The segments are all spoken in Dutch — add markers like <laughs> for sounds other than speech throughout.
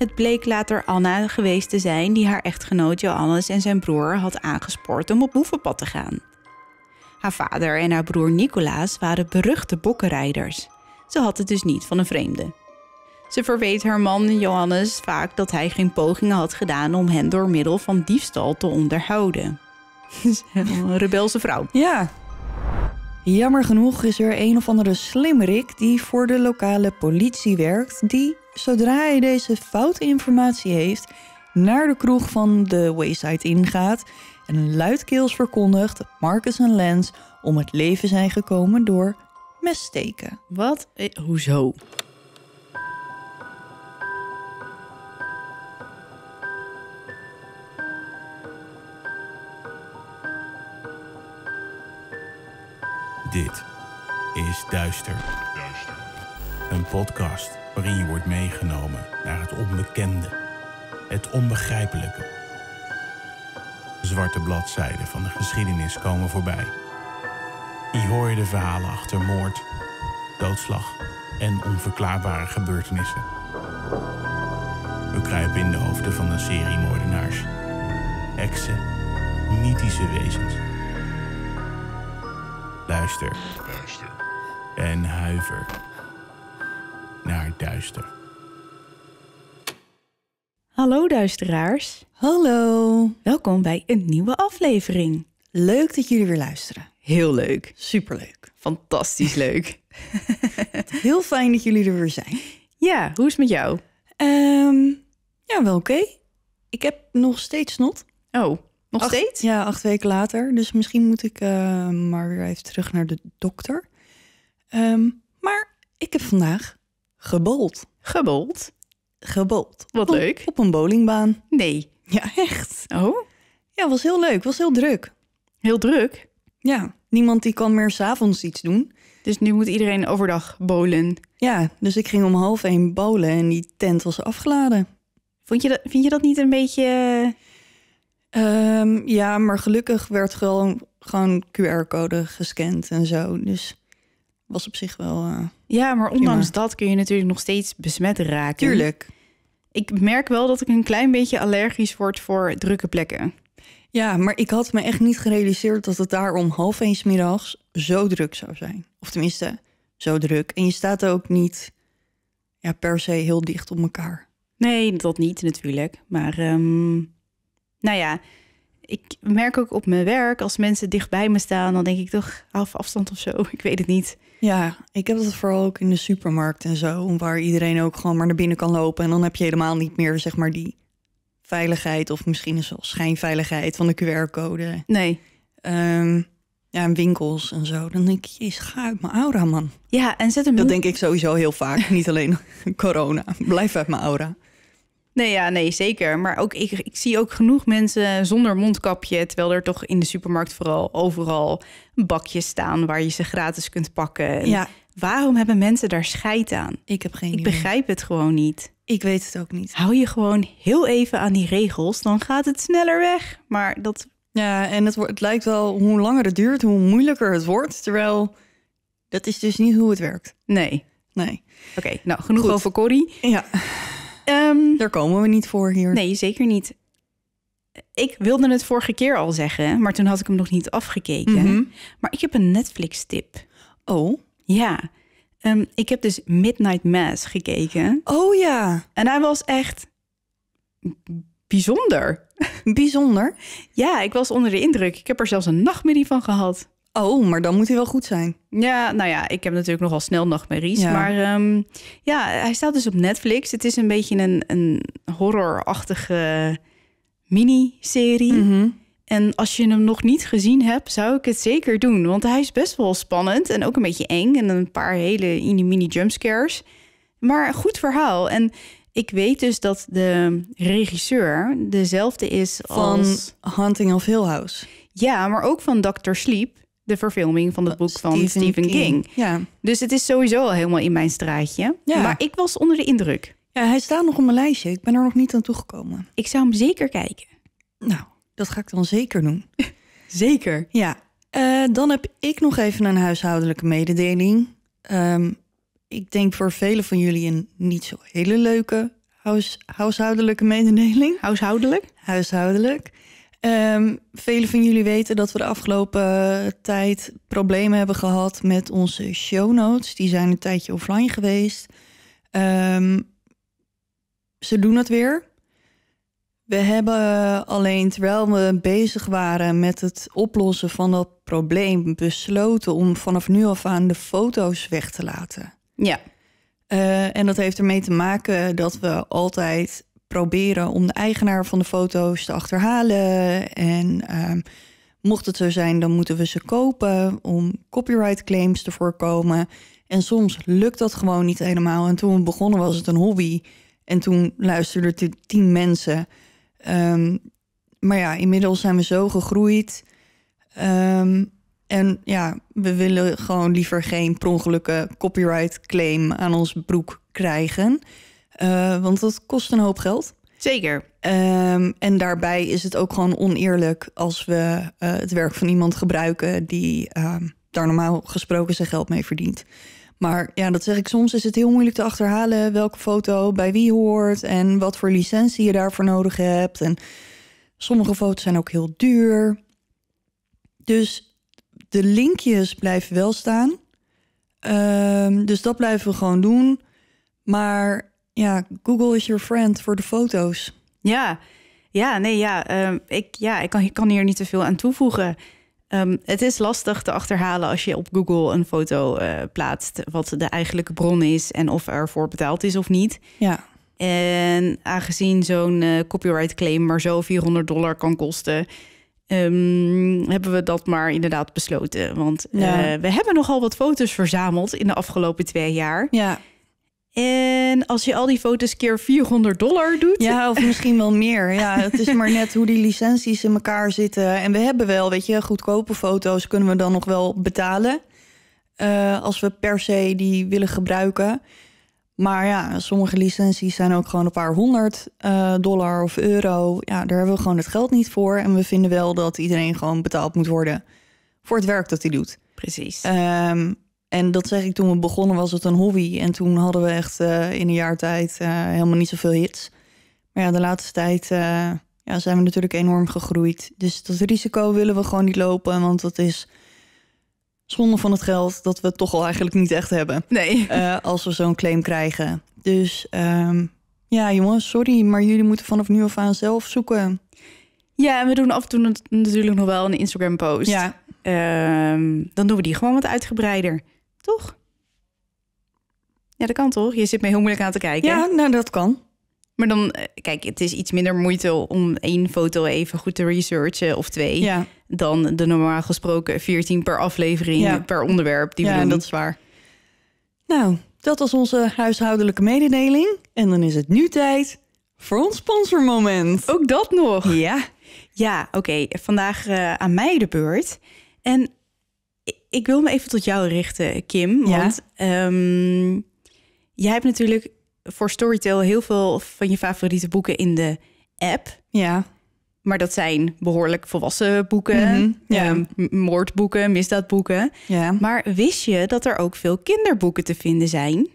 Het bleek later Anna geweest te zijn die haar echtgenoot Johannes en zijn broer had aangespoord om op boevenpad te gaan. Haar vader en haar broer Nicolaas waren beruchte bokkenrijders. Ze had het dus niet van een vreemde. Ze verweet haar man Johannes vaak dat hij geen pogingen had gedaan om hen door middel van diefstal te onderhouden. <laughs> een rebelse vrouw. Ja. Jammer genoeg is er een of andere slimmerik die voor de lokale politie werkt, die zodra hij deze foute informatie heeft, naar de kroeg van de Wayside ingaat en luidkeels verkondigt dat Marcus en Lance om het leven zijn gekomen door messteken. Wat? Eh, hoezo? Dit is Duister. Een podcast waarin je wordt meegenomen naar het onbekende, het onbegrijpelijke. zwarte bladzijden van de geschiedenis komen voorbij. Je hoor je de verhalen achter moord, doodslag en onverklaarbare gebeurtenissen. We kruipen in de hoofden van een serie moordenaars, heksen, mythische wezens Luister. En huiver. Naar duister. Hallo duisteraars. Hallo. Welkom bij een nieuwe aflevering. Leuk dat jullie weer luisteren. Heel leuk. Superleuk. Fantastisch <laughs> leuk. Heel fijn dat jullie er weer zijn. Ja, hoe is het met jou? Ehm, ja, wel oké. Ik heb nog steeds snot. Oh, nog steeds? Ja, acht weken later. Dus misschien moet ik uh, maar weer even terug naar de dokter. Ehm, maar ik heb vandaag gebold. Gebold? Gebold. Wat leuk. Op een bowlingbaan. Nee. Ja, echt. Oh? Ja, was heel leuk. Was heel druk. Heel druk? Ja. Niemand die kan meer s'avonds iets doen. Dus nu moet iedereen overdag bolen. Ja, dus ik ging om half één bolen en die tent was afgeladen. Vond je dat, vind je dat niet een beetje eh, Ehm, ja, maar gelukkig werd gewoon, gewoon QR-code gescand en zo. Dus was op zich wel. Eh, ja, maar ondanks dat kun je natuurlijk nog steeds besmet raken. Tuurlijk. Ik merk wel dat ik een klein beetje allergisch word voor drukke plekken. Ja, maar ik had me echt niet gerealiseerd dat het daar om half eens middags zo druk zou zijn. Of tenminste, zo druk. En je staat ook niet ja, per se heel dicht op elkaar. Nee, dat niet natuurlijk. Maar ehm, nou ja, ik merk ook op mijn werk, als mensen dichtbij me staan, dan denk ik toch half afstand of zo. <laughs> Ik weet het niet. Ja, ik heb dat vooral ook in de supermarkt en zo, waar iedereen ook gewoon maar naar binnen kan lopen. En dan heb je helemaal niet meer, zeg maar, die veiligheid of misschien een schijnveiligheid van de QR-code. Nee. Ehm, ja, en winkels en zo. Dan denk ik, jezus, ga uit mijn aura, man. Ja, en zet hem... Dat denk ik sowieso heel vaak. niet alleen <laughs> corona. Blijf uit mijn aura. Nee, ja, nee, zeker. Maar ook ik, ik zie ook genoeg mensen zonder mondkapje, terwijl er toch in de supermarkt vooral overal bakjes staan waar je ze gratis kunt pakken. Ja. Waarom hebben mensen daar scheid aan? Ik heb geen. Ik begrijp het gewoon niet. Ik weet het ook niet. Hou je gewoon heel even aan die regels, dan gaat het sneller weg. Maar dat. Ja, en het, het lijkt wel hoe langer het duurt, hoe moeilijker het wordt. Terwijl dat is dus niet hoe het werkt. Nee. Nee. Oké, nou genoeg over Corrie. Ja. Ehm, Daar komen we niet voor hier. Nee, zeker niet. Ik wilde het vorige keer al zeggen, maar toen had ik hem nog niet afgekeken. Mhm. Maar ik heb een Netflix-tip. Oh? Ja. Ehm, ik heb dus Midnight Mass gekeken. Oh ja. En hij was echt bijzonder. Bijzonder? ja, ik was onder de indruk. Ik heb er zelfs een nachtmerrie van gehad. Oh, maar dan moet hij wel goed zijn. Ja, nou ja, ik heb natuurlijk nogal snel nachtmerries. Ja. Maar ehm, ja, hij staat dus op Netflix. Het is een beetje een, een horrorachtige miniserie. Mm En als je hem nog niet gezien hebt, zou ik het zeker doen. Want hij is best wel spannend en ook een beetje eng. En een paar hele mini jumpscares. Maar een goed verhaal. En ik weet dus dat de regisseur dezelfde is van als... Hunting of Hill House. Ja, maar ook van Dr. Sleep de verfilming van het oh, boek van Stephen King. Ja. Dus het is sowieso al helemaal in mijn straatje. Ja. Maar ik was onder de indruk. Ja, hij staat nog op mijn lijstje. Ik ben er nog niet aan toegekomen. Ik zou hem zeker kijken. Nou, dat ga ik dan zeker doen. <laughs> zeker. Ja. Eh, dan heb ik nog even een huishoudelijke mededeling. Ehm, ik denk voor velen van jullie een niet zo hele leuke huis, huishoudelijke mededeling. Huishoudelijk? Huishoudelijk. Um, velen van jullie weten dat we de afgelopen eh, tijd problemen hebben gehad met onze show notes. Die zijn een tijdje offline geweest. Ehm, ze doen het weer. We hebben eh, alleen terwijl we bezig waren met het oplossen van dat probleem besloten om vanaf nu af aan de foto's weg te laten. Ja. Eh, en dat heeft ermee te maken dat we altijd proberen om de eigenaar van de foto's te achterhalen. En ehm, mocht het zo zijn, dan moeten we ze kopen om copyright claims te voorkomen. En soms lukt dat gewoon niet helemaal. En toen we begonnen was het een hobby. En toen luisterden er tien mensen. Ehm, maar ja, inmiddels zijn we zo gegroeid. Ehm, en ja, we willen gewoon liever geen prongelijke eh, copyright claim aan ons broek krijgen. Eh, want dat kost een hoop geld. Zeker. Ehm, en daarbij is het ook gewoon oneerlijk als we eh, het werk van iemand gebruiken die ehm, daar normaal gesproken zijn geld mee verdient. Maar ja, dat zeg ik soms, is het heel moeilijk te achterhalen welke foto bij wie hoort en wat voor licentie je daarvoor nodig hebt. En sommige foto's zijn ook heel duur. Dus de linkjes blijven wel staan. Ehm, dus dat blijven we gewoon doen. Maar ja, Google is your friend voor de foto's. Ja, ja, nee, ja. Ehm, ik, ja, ik kan, kan hier niet te veel aan toevoegen. Ehm, het is lastig te achterhalen als je op Google een foto eh, plaatst, wat de eigenlijke bron is en of ervoor betaald is of niet. Ja. En aangezien zo'n eh, copyright claim maar zo 400 dollar kan kosten, ehm, hebben we dat maar inderdaad besloten. Want eh, we hebben nogal wat foto's verzameld in de afgelopen twee jaar. Ja. En als je al die foto's keer 400 dollar doet. Ja, of misschien wel meer. Ja, het is maar net hoe die licenties in elkaar zitten. En we hebben wel, weet je, goedkope foto's kunnen we dan nog wel betalen. Eh, als we per se die willen gebruiken. Maar ja, sommige licenties zijn ook gewoon een paar honderd eh, dollar of euro. Ja, daar hebben we gewoon het geld niet voor. En we vinden wel dat iedereen gewoon betaald moet worden voor het werk dat hij doet. Precies. Um, en dat zeg ik toen we begonnen was het een hobby. En toen hadden we echt eh, in een jaar tijd eh, helemaal niet zoveel hits. Maar ja, de laatste tijd eh, ja, zijn we natuurlijk enorm gegroeid. Dus dat risico willen we gewoon niet lopen. Want dat is zonde van het geld dat we het toch al eigenlijk niet echt hebben. Nee. <laughs> als we zo'n claim krijgen. Dus ehm, ja, jongens, sorry. Maar jullie moeten vanaf nu af aan zelf zoeken. Ja, en we doen af en toe natuurlijk nog wel een Instagram-post. Ja. Ehm, dan doen we die gewoon wat uitgebreider. Toch? Ja, dat kan toch? Je zit me heel moeilijk aan te kijken. Ja, nou dat kan. Maar dan, eh, kijk, het is iets minder moeite om één foto even goed te researchen of twee. Dan de normaal gesproken 14 per aflevering, per onderwerp. Die ja, dat is waar. Nou, dat was onze huishoudelijke mededeling. En dan is het nu tijd voor ons sponsormoment. Ook dat nog? Ja. Ja, oké. Vandaag eh, aan mij de beurt. En ik wil me even tot jou richten, Kim. Ja? Want ehm, jij hebt natuurlijk voor Storytel heel veel van je favoriete boeken in de app. Ja. Maar dat zijn behoorlijk volwassen boeken, mhm, ehm, moordboeken, misdaadboeken. Ja. Maar wist je dat er ook veel kinderboeken te vinden zijn?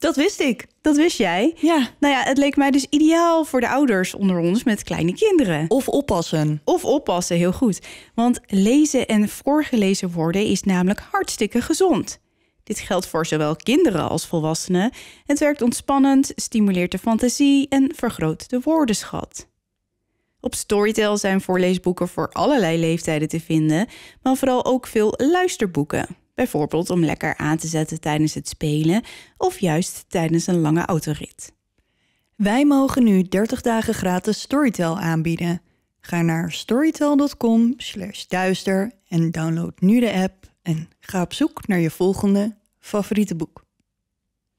Dat wist ik. Dat wist jij. Ja. Nou ja, het leek mij dus ideaal voor de ouders onder ons met kleine kinderen. Of oppassen. Of oppassen, heel goed. Want lezen en voorgelezen worden is namelijk hartstikke gezond. Dit geldt voor zowel kinderen als volwassenen. Het werkt ontspannend, stimuleert de fantasie en vergroot de woordenschat. Op Storytel zijn voorleesboeken voor allerlei leeftijden te vinden, maar vooral ook veel luisterboeken bijvoorbeeld om lekker aan te zetten tijdens het spelen of juist tijdens een lange autorit. Wij mogen nu 30 dagen gratis Storytel aanbieden. Ga naar storytel.com slash duister en download nu de app en ga op zoek naar je volgende favoriete boek.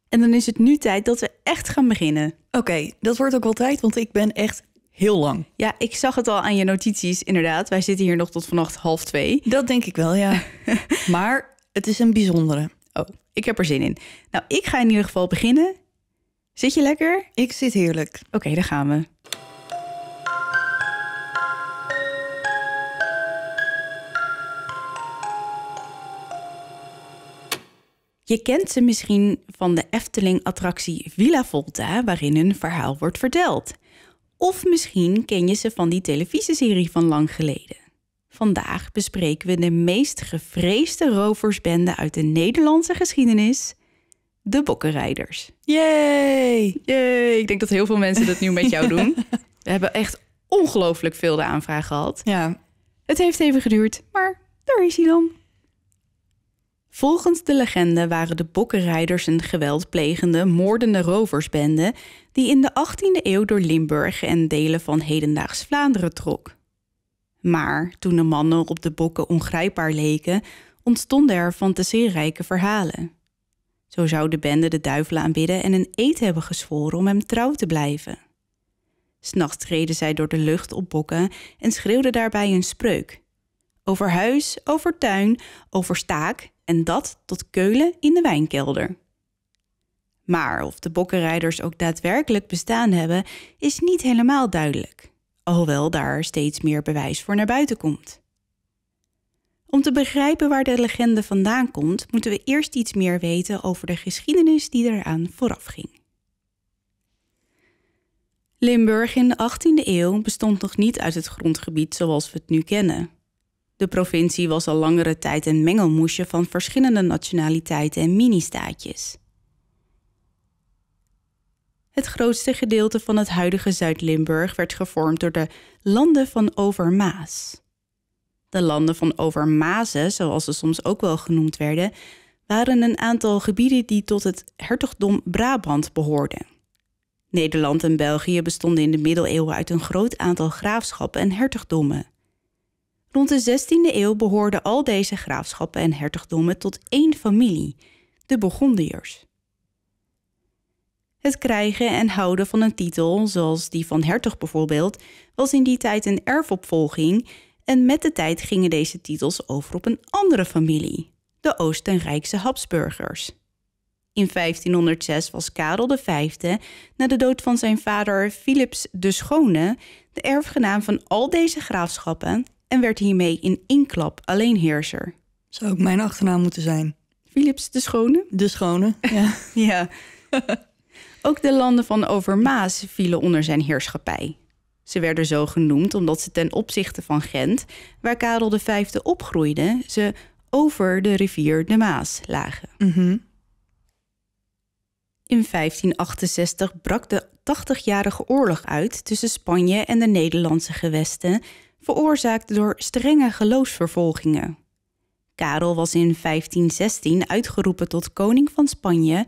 En dan is het nu tijd dat we echt gaan beginnen. Oké, dat wordt ook wel tijd, want ik ben echt heel lang. Ja, ik zag het al aan je notities, inderdaad. Wij zitten hier nog tot vannacht half twee. Dat denk ik wel, ja. <laughs> maar het is een bijzondere. Oh, ik heb er zin in. Nou, ik ga in ieder geval beginnen. Zit je lekker? Ik zit heerlijk. Oké, okay, daar gaan we. Je kent ze misschien van de Efteling-attractie Villa Volta, waarin een verhaal wordt verteld. Of misschien ken je ze van die televisieserie van lang geleden. Vandaag bespreken we de meest gevreesde roversbende uit de Nederlandse geschiedenis, de Bokkenrijders. Yay! Yay! Ik denk dat heel veel mensen dat nu met jou doen. <laughs> We hebben echt ongelooflijk veel de aanvraag gehad. Ja. Het heeft even geduurd, maar daar is hij dan. Volgens de legende waren de Bokkenrijders een geweldplegende, moordende roversbende die in de 18e eeuw door Limburg en delen van hedendaags Vlaanderen trok. Maar toen de mannen op de bokken ongrijpbaar leken, ontstonden er fantasierijke verhalen. Zo zou de bende de duivel aanbidden en een eed hebben gezworen om hem trouw te blijven. S'nachts reden zij door de lucht op bokken en schreeuwden daarbij een spreuk. Over huis, over tuin, over staak en dat tot keulen in de wijnkelder. Maar of de bokkenrijders ook daadwerkelijk bestaan hebben, is niet helemaal duidelijk alhoewel daar steeds meer bewijs voor naar buiten komt. Om te begrijpen waar de legende vandaan komt, moeten we eerst iets meer weten over de geschiedenis die eraan vooraf ging. Limburg in de 18e eeuw bestond nog niet uit het grondgebied zoals we het nu kennen. De provincie was al langere tijd een mengelmoesje van verschillende nationaliteiten en mini mini-staatjes. Het grootste gedeelte van het huidige Zuid-Limburg werd gevormd door de landen van Overmaas. De landen van Overmazen, zoals ze soms ook wel genoemd werden, waren een aantal gebieden die tot het hertogdom Brabant behoorden. Nederland en België bestonden in de middeleeuwen uit een groot aantal graafschappen en hertogdommen. Rond de 16e eeuw behoorden al deze graafschappen en hertogdommen tot één familie, de Burgondiërs. Het krijgen en houden van een titel, zoals die van hertog bijvoorbeeld, was in die tijd een erfopvolging en met de tijd gingen deze titels over op een andere familie, de Oostenrijkse Habsburgers. In 1506 was Karel V, na de dood van zijn vader Philips de Schone, de erfgenaam van al deze graafschappen en werd hiermee in één klap alleenheerser. Zou ook mijn achternaam moeten zijn? Philips de Schone? De Schone, ja. <laughs> ja. <laughs> Ook de landen van Overmaas vielen onder zijn heerschappij. Ze werden zo genoemd omdat ze ten opzichte van Gent, waar Karel V opgroeide, ze over de rivier de Maas lagen. Mhm. In 1568 brak de 80-jarige oorlog uit tussen Spanje en de Nederlandse gewesten, veroorzaakt door strenge geloofsvervolgingen. Karel was in 1516 uitgeroepen tot koning van Spanje,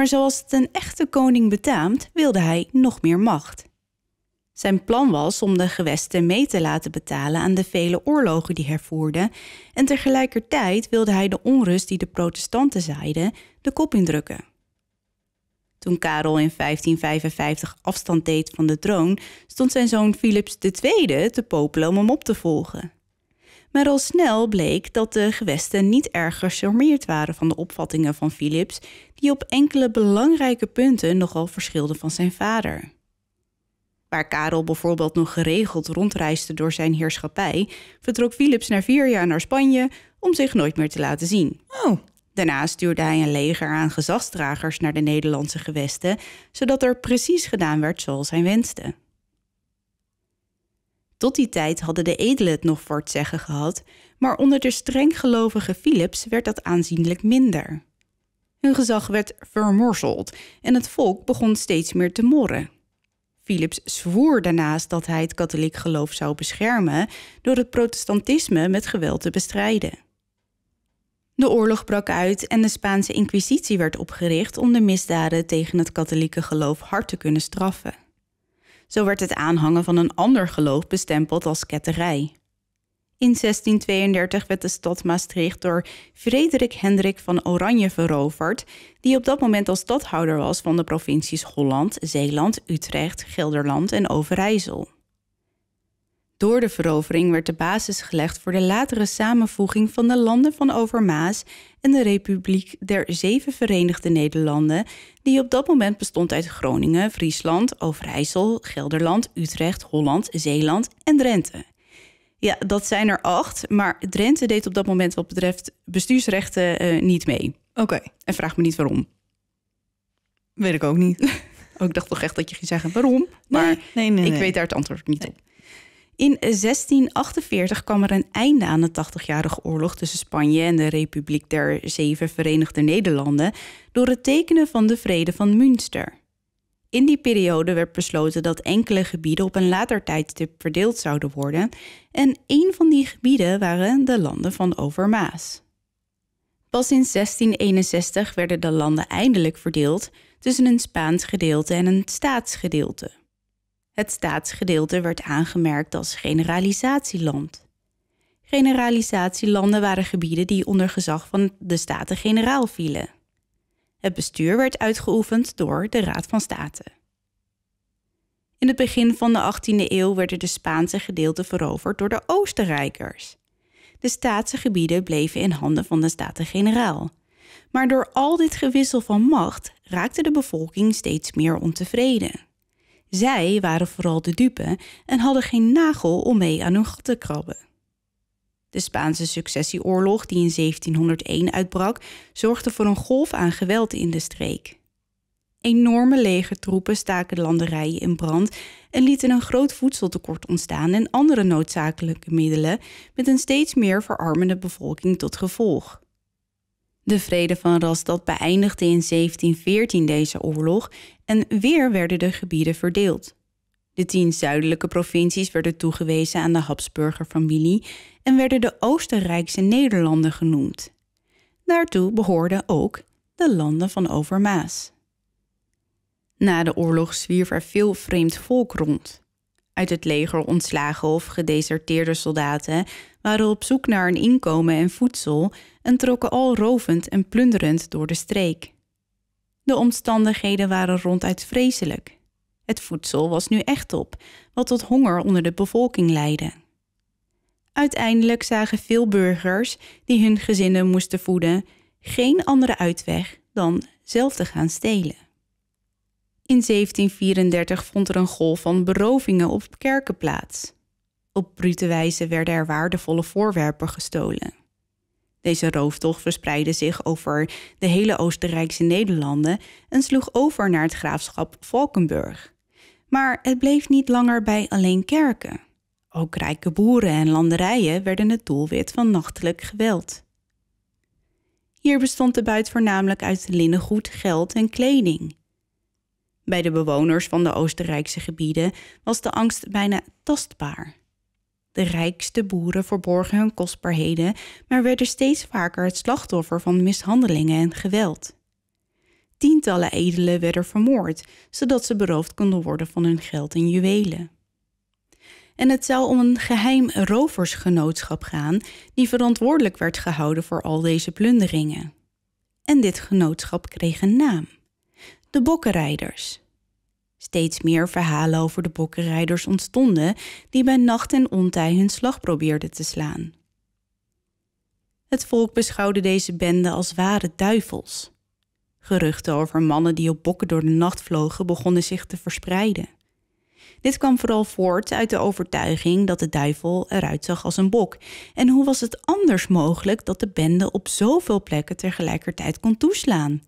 maar zoals het een echte koning betaamt, wilde hij nog meer macht. Zijn plan was om de gewesten mee te laten betalen aan de vele oorlogen die hij voerde, en tegelijkertijd wilde hij de onrust die de protestanten zaaiden de kop indrukken. Toen Karel in 1555 afstand deed van de troon, stond zijn zoon Philips II te popelen om hem op te volgen. Maar al snel bleek dat de gewesten niet erg gecharmeerd waren van de opvattingen van Philips, die op enkele belangrijke punten nogal verschilden van zijn vader. Waar Karel bijvoorbeeld nog geregeld rondreisde door zijn heerschappij, vertrok Philips na vier jaar naar Spanje om zich nooit meer te laten zien. Oh. Daarna stuurde hij een leger aan gezagsdragers naar de Nederlandse gewesten, zodat er precies gedaan werd zoals hij wenste. Tot die tijd hadden de edelen het nog voor het zeggen gehad, maar onder de streng gelovige Philips werd dat aanzienlijk minder. Hun gezag werd vermorzeld en het volk begon steeds meer te morren. Philips zwoer daarnaast dat hij het katholiek geloof zou beschermen door het protestantisme met geweld te bestrijden. De oorlog brak uit en de Spaanse Inquisitie werd opgericht om de misdaden tegen het katholieke geloof hard te kunnen straffen. Zo werd het aanhangen van een ander geloof bestempeld als ketterij. In 1632 werd de stad Maastricht door Frederik Hendrik van Oranje veroverd, die op dat moment als stadhouder was van de provincies Holland, Zeeland, Utrecht, Gelderland en Overijssel. Door de verovering werd de basis gelegd voor de latere samenvoeging van de landen van Overmaas en de Republiek der Zeven Verenigde Nederlanden, die op dat moment bestond uit Groningen, Friesland, Overijssel, Gelderland, Utrecht, Holland, Zeeland en Drenthe. Ja, dat zijn er acht, maar Drenthe deed op dat moment wat betreft bestuursrechten eh, niet mee. Oké. En vraag me niet waarom. Weet ik ook niet. <laughs> oh, ik dacht toch echt dat je ging zeggen waarom, maar ik weet daar het antwoord niet op. In 1648 kwam er een einde aan de 80-jarige oorlog tussen Spanje en de Republiek der Zeven Verenigde Nederlanden door het tekenen van de Vrede van Münster. In die periode werd besloten dat enkele gebieden op een later tijdstip verdeeld zouden worden en een van die gebieden waren de landen van Overmaas. Pas in 1661 werden de landen eindelijk verdeeld tussen een Spaans gedeelte en een staatsgedeelte. Het staatsgedeelte werd aangemerkt als generalisatieland. Generalisatielanden waren gebieden die onder gezag van de Staten-Generaal vielen. Het bestuur werd uitgeoefend door de Raad van State. In het begin van de 18e eeuw werden de Spaanse gedeelten veroverd door de Oostenrijkers. De staatse gebieden bleven in handen van de Staten-Generaal. Maar door al dit gewissel van macht raakte de bevolking steeds meer ontevreden. Zij waren vooral de dupe en hadden geen nagel om mee aan hun gat te krabben. De Spaanse successieoorlog, die in 1701 uitbrak, zorgde voor een golf aan geweld in de streek. Enorme legertroepen staken de landerijen in brand en lieten een groot voedseltekort ontstaan en andere noodzakelijke middelen met een steeds meer verarmende bevolking tot gevolg. De vrede van Rastad beëindigde in 1714 deze oorlog en weer werden de gebieden verdeeld. De tien zuidelijke provincies werden toegewezen aan de Habsburger-familie en werden de Oostenrijkse Nederlanden genoemd. Daartoe behoorden ook de landen van Overmaas. Na de oorlog zwierf er veel vreemd volk rond. Uit het leger ontslagen of gedeserteerde soldaten waren op zoek naar een inkomen en voedsel en trokken al rovend en plunderend door de streek. De omstandigheden waren ronduit vreselijk. Het voedsel was nu echt op, wat tot honger onder de bevolking leidde. Uiteindelijk zagen veel burgers die hun gezinnen moesten voeden geen andere uitweg dan zelf te gaan stelen. In 1734 vond er een golf van berovingen op kerken plaats. Op brute wijze werden er waardevolle voorwerpen gestolen. Deze rooftocht verspreidde zich over de hele Oostenrijkse Nederlanden en sloeg over naar het graafschap Valkenburg. Maar het bleef niet langer bij alleen kerken. Ook rijke boeren en landerijen werden het doelwit van nachtelijk geweld. Hier bestond de buit voornamelijk uit linnengoed, geld en kleding. Bij de bewoners van de Oostenrijkse gebieden was de angst bijna tastbaar. De rijkste boeren verborgen hun kostbaarheden, maar werden steeds vaker het slachtoffer van mishandelingen en geweld. Tientallen edelen werden vermoord, zodat ze beroofd konden worden van hun geld en juwelen. En het zou om een geheim roversgenootschap gaan, die verantwoordelijk werd gehouden voor al deze plunderingen. En dit genootschap kreeg een naam: de Bokkenrijders. Steeds meer verhalen over de bokkenrijders ontstonden die bij nacht en ontij hun slag probeerden te slaan. Het volk beschouwde deze bende als ware duivels. Geruchten over mannen die op bokken door de nacht vlogen begonnen zich te verspreiden. Dit kwam vooral voort uit de overtuiging dat de duivel eruit zag als een bok. En hoe was het anders mogelijk dat de bende op zoveel plekken tegelijkertijd kon toeslaan?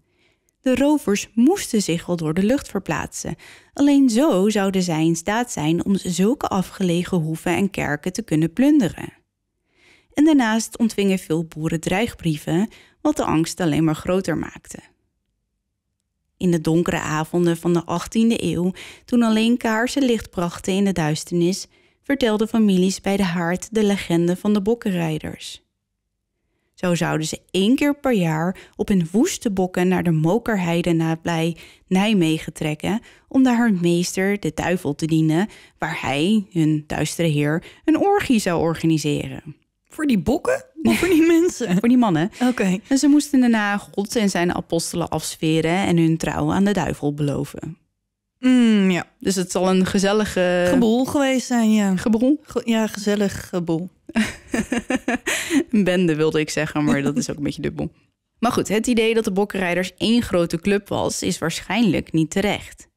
De rovers moesten zich al door de lucht verplaatsen. Alleen zo zouden zij in staat zijn om zulke afgelegen hoeven en kerken te kunnen plunderen. En daarnaast ontvingen veel boeren dreigbrieven, wat de angst alleen maar groter maakte. In de donkere avonden van de 18e eeuw, toen alleen kaarsen licht brachten in de duisternis, vertelden families bij de haard de legende van de bokkenrijders. Zo zouden ze één keer per jaar op hun woeste bokken naar de Mokerheide nabij Nijmegen trekken om daar hun meester, de duivel, te dienen, waar hij, hun duistere heer, een orgie zou organiseren. Voor die bokken? Of voor die mensen? <laughs> voor die mannen. Oké. En ze moesten daarna God en zijn apostelen afsferen en hun trouw aan de duivel beloven. Mm, ja, dus het zal een gezellige... Geboel geweest zijn, ja. Geboel? ja, gezellig geboel. <laughs> een bende wilde ik zeggen, maar dat is ook een beetje dubbel. Maar goed, het idee dat de Bokkenrijders één grote club was, is waarschijnlijk niet terecht.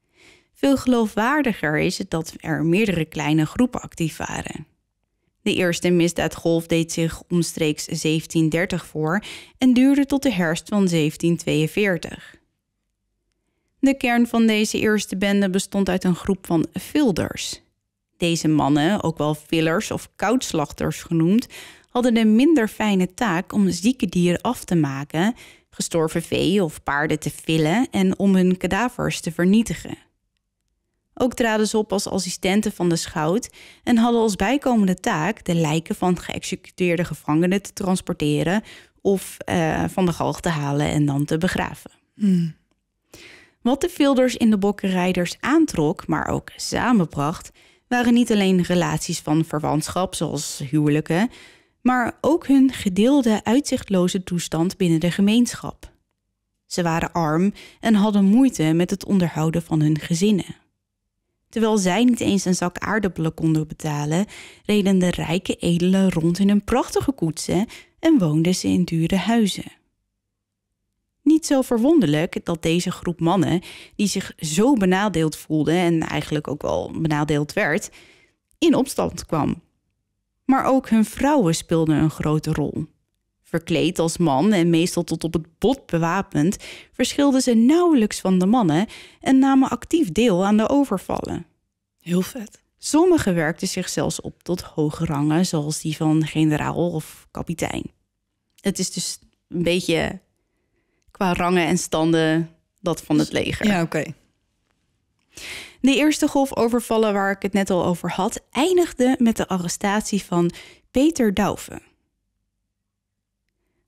Veel geloofwaardiger is het dat er meerdere kleine groepen actief waren. De eerste misdaadgolf deed zich omstreeks 1730 voor en duurde tot de herfst van 1742. De kern van deze eerste bende bestond uit een groep van filders. Deze mannen, ook wel fillers of koudslachters genoemd, hadden de minder fijne taak om zieke dieren af te maken, gestorven vee of paarden te villen en om hun kadavers te vernietigen. Ook traden ze op als assistenten van de schout en hadden als bijkomende taak de lijken van geëxecuteerde gevangenen te transporteren of eh, van de galg te halen en dan te begraven. Hmm. Wat de Vilders in de bokkenrijders aantrok, maar ook samenbracht, waren niet alleen relaties van verwantschap, zoals huwelijken, maar ook hun gedeelde uitzichtloze toestand binnen de gemeenschap. Ze waren arm en hadden moeite met het onderhouden van hun gezinnen. Terwijl zij niet eens een zak aardappelen konden betalen, reden de rijke edelen rond in hun prachtige koetsen en woonden ze in dure huizen. Niet zo verwonderlijk dat deze groep mannen, die zich zo benadeeld voelde en eigenlijk ook wel benadeeld werd, in opstand kwam. Maar ook hun vrouwen speelden een grote rol. Verkleed als man en meestal tot op het bot bewapend, verschilden ze nauwelijks van de mannen en namen actief deel aan de overvallen. Heel vet. Sommigen werkten zich zelfs op tot hoge rangen, zoals die van generaal of kapitein. Het is dus een beetje qua rangen en standen dat van het leger. Ja, oké. De eerste golf overvallen waar ik het net al over had, eindigde met de arrestatie van Peter Dauven.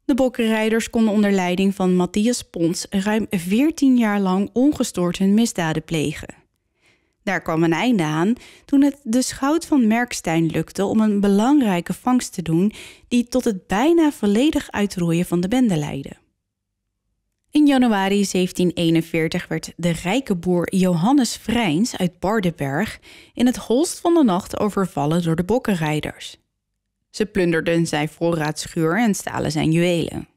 De bokkenrijders konden onder leiding van Matthias Pons ruim 14 jaar lang ongestoord hun misdaden plegen. Daar kwam een einde aan toen het de schout van Merkstein lukte om een belangrijke vangst te doen die tot het bijna volledig uitroeien van de bende leidde. In januari 1741 werd de rijke boer Johannes Vrijns uit Bardenberg in het holst van de nacht overvallen door de bokkenrijders. Ze plunderden zijn voorraadschuur en stalen zijn juwelen.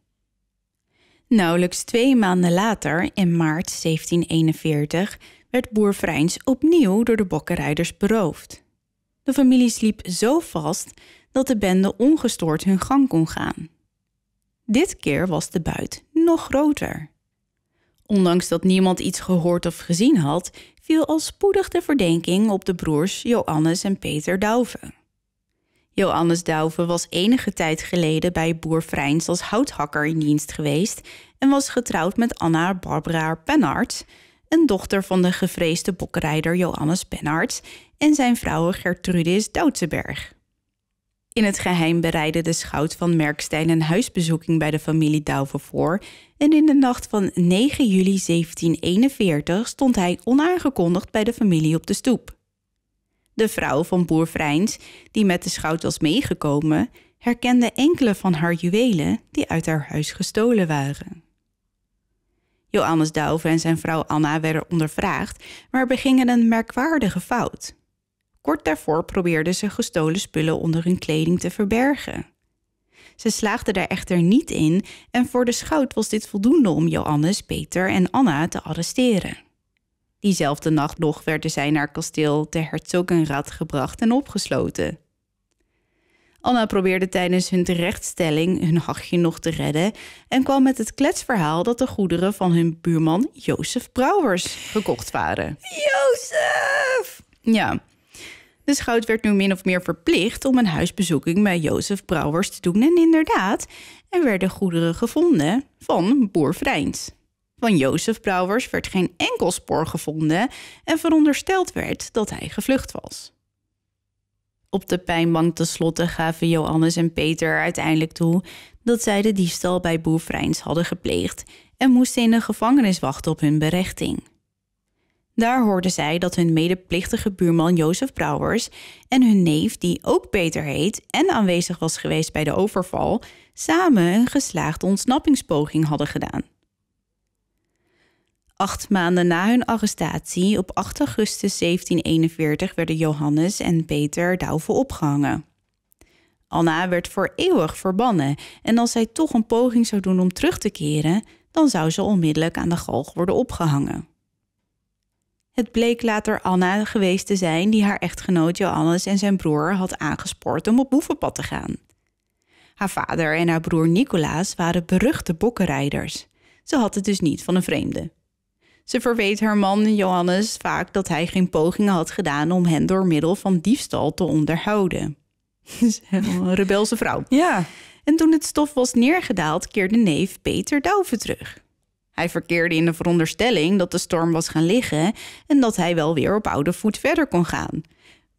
Nauwelijks twee maanden later, in maart 1741, werd boer Vrijns opnieuw door de bokkenrijders beroofd. De familie sliep zo vast dat de bende ongestoord hun gang kon gaan. Dit keer was de buit nog groter. Ondanks dat niemand iets gehoord of gezien had, viel al spoedig de verdenking op de broers Johannes en Peter Douven. Johannes Douven was enige tijd geleden bij boer Vrijns als houthakker in dienst geweest en was getrouwd met Anna Barbara Pennard, een dochter van de gevreesde bokrijder Johannes Pennard en zijn vrouw Gertrudis Doutzenberg. In het geheim bereidde de schout van Merkstein een huisbezoeking bij de familie Dauve voor en in de nacht van 9 juli 1741 stond hij onaangekondigd bij de familie op de stoep. De vrouw van boer Vrijns, die met de schout was meegekomen, herkende enkele van haar juwelen die uit haar huis gestolen waren. Johannes Dauve en zijn vrouw Anna werden ondervraagd, maar begingen een merkwaardige fout. Kort daarvoor probeerden ze gestolen spullen onder hun kleding te verbergen. Ze slaagden daar echter niet in en voor de schout was dit voldoende om Johannes, Peter en Anna te arresteren. Diezelfde nacht nog werden zij naar kasteel de Herzogenraad gebracht en opgesloten. Anna probeerde tijdens hun terechtstelling hun hachje nog te redden en kwam met het kletsverhaal dat de goederen van hun buurman Jozef Brouwers gekocht waren. Jozef! Ja, de schout werd nu min of meer verplicht om een huisbezoeking bij Jozef Brouwers te doen. En inderdaad, er werden goederen gevonden van boer Vrijns. Van Jozef Brouwers werd geen enkel spoor gevonden en verondersteld werd dat hij gevlucht was. Op de pijnbank tenslotte gaven Johannes en Peter uiteindelijk toe dat zij de diefstal bij boer Vrijns hadden gepleegd en moesten in de gevangenis wachten op hun berechting. Daar hoorden zij dat hun medeplichtige buurman Jozef Brouwers en hun neef, die ook Peter heet en aanwezig was geweest bij de overval, samen een geslaagde ontsnappingspoging hadden gedaan. Acht maanden na hun arrestatie, op 8 augustus 1741, werden Johannes en Peter Douwe opgehangen. Anna werd voor eeuwig verbannen en als zij toch een poging zou doen om terug te keren, dan zou ze onmiddellijk aan de galg worden opgehangen. Het bleek later Anna geweest te zijn die haar echtgenoot Johannes en zijn broer had aangespoord om op boevenpad te gaan. Haar vader en haar broer Nicolaas waren beruchte bokkenrijders. Ze had het dus niet van een vreemde. Ze verweet haar man Johannes vaak dat hij geen pogingen had gedaan om hen door middel van diefstal te onderhouden. <laughs> een rebelse vrouw. Ja. En toen het stof was neergedaald, keerde neef Peter Douwe terug. Hij verkeerde in de veronderstelling dat de storm was gaan liggen en dat hij wel weer op oude voet verder kon gaan.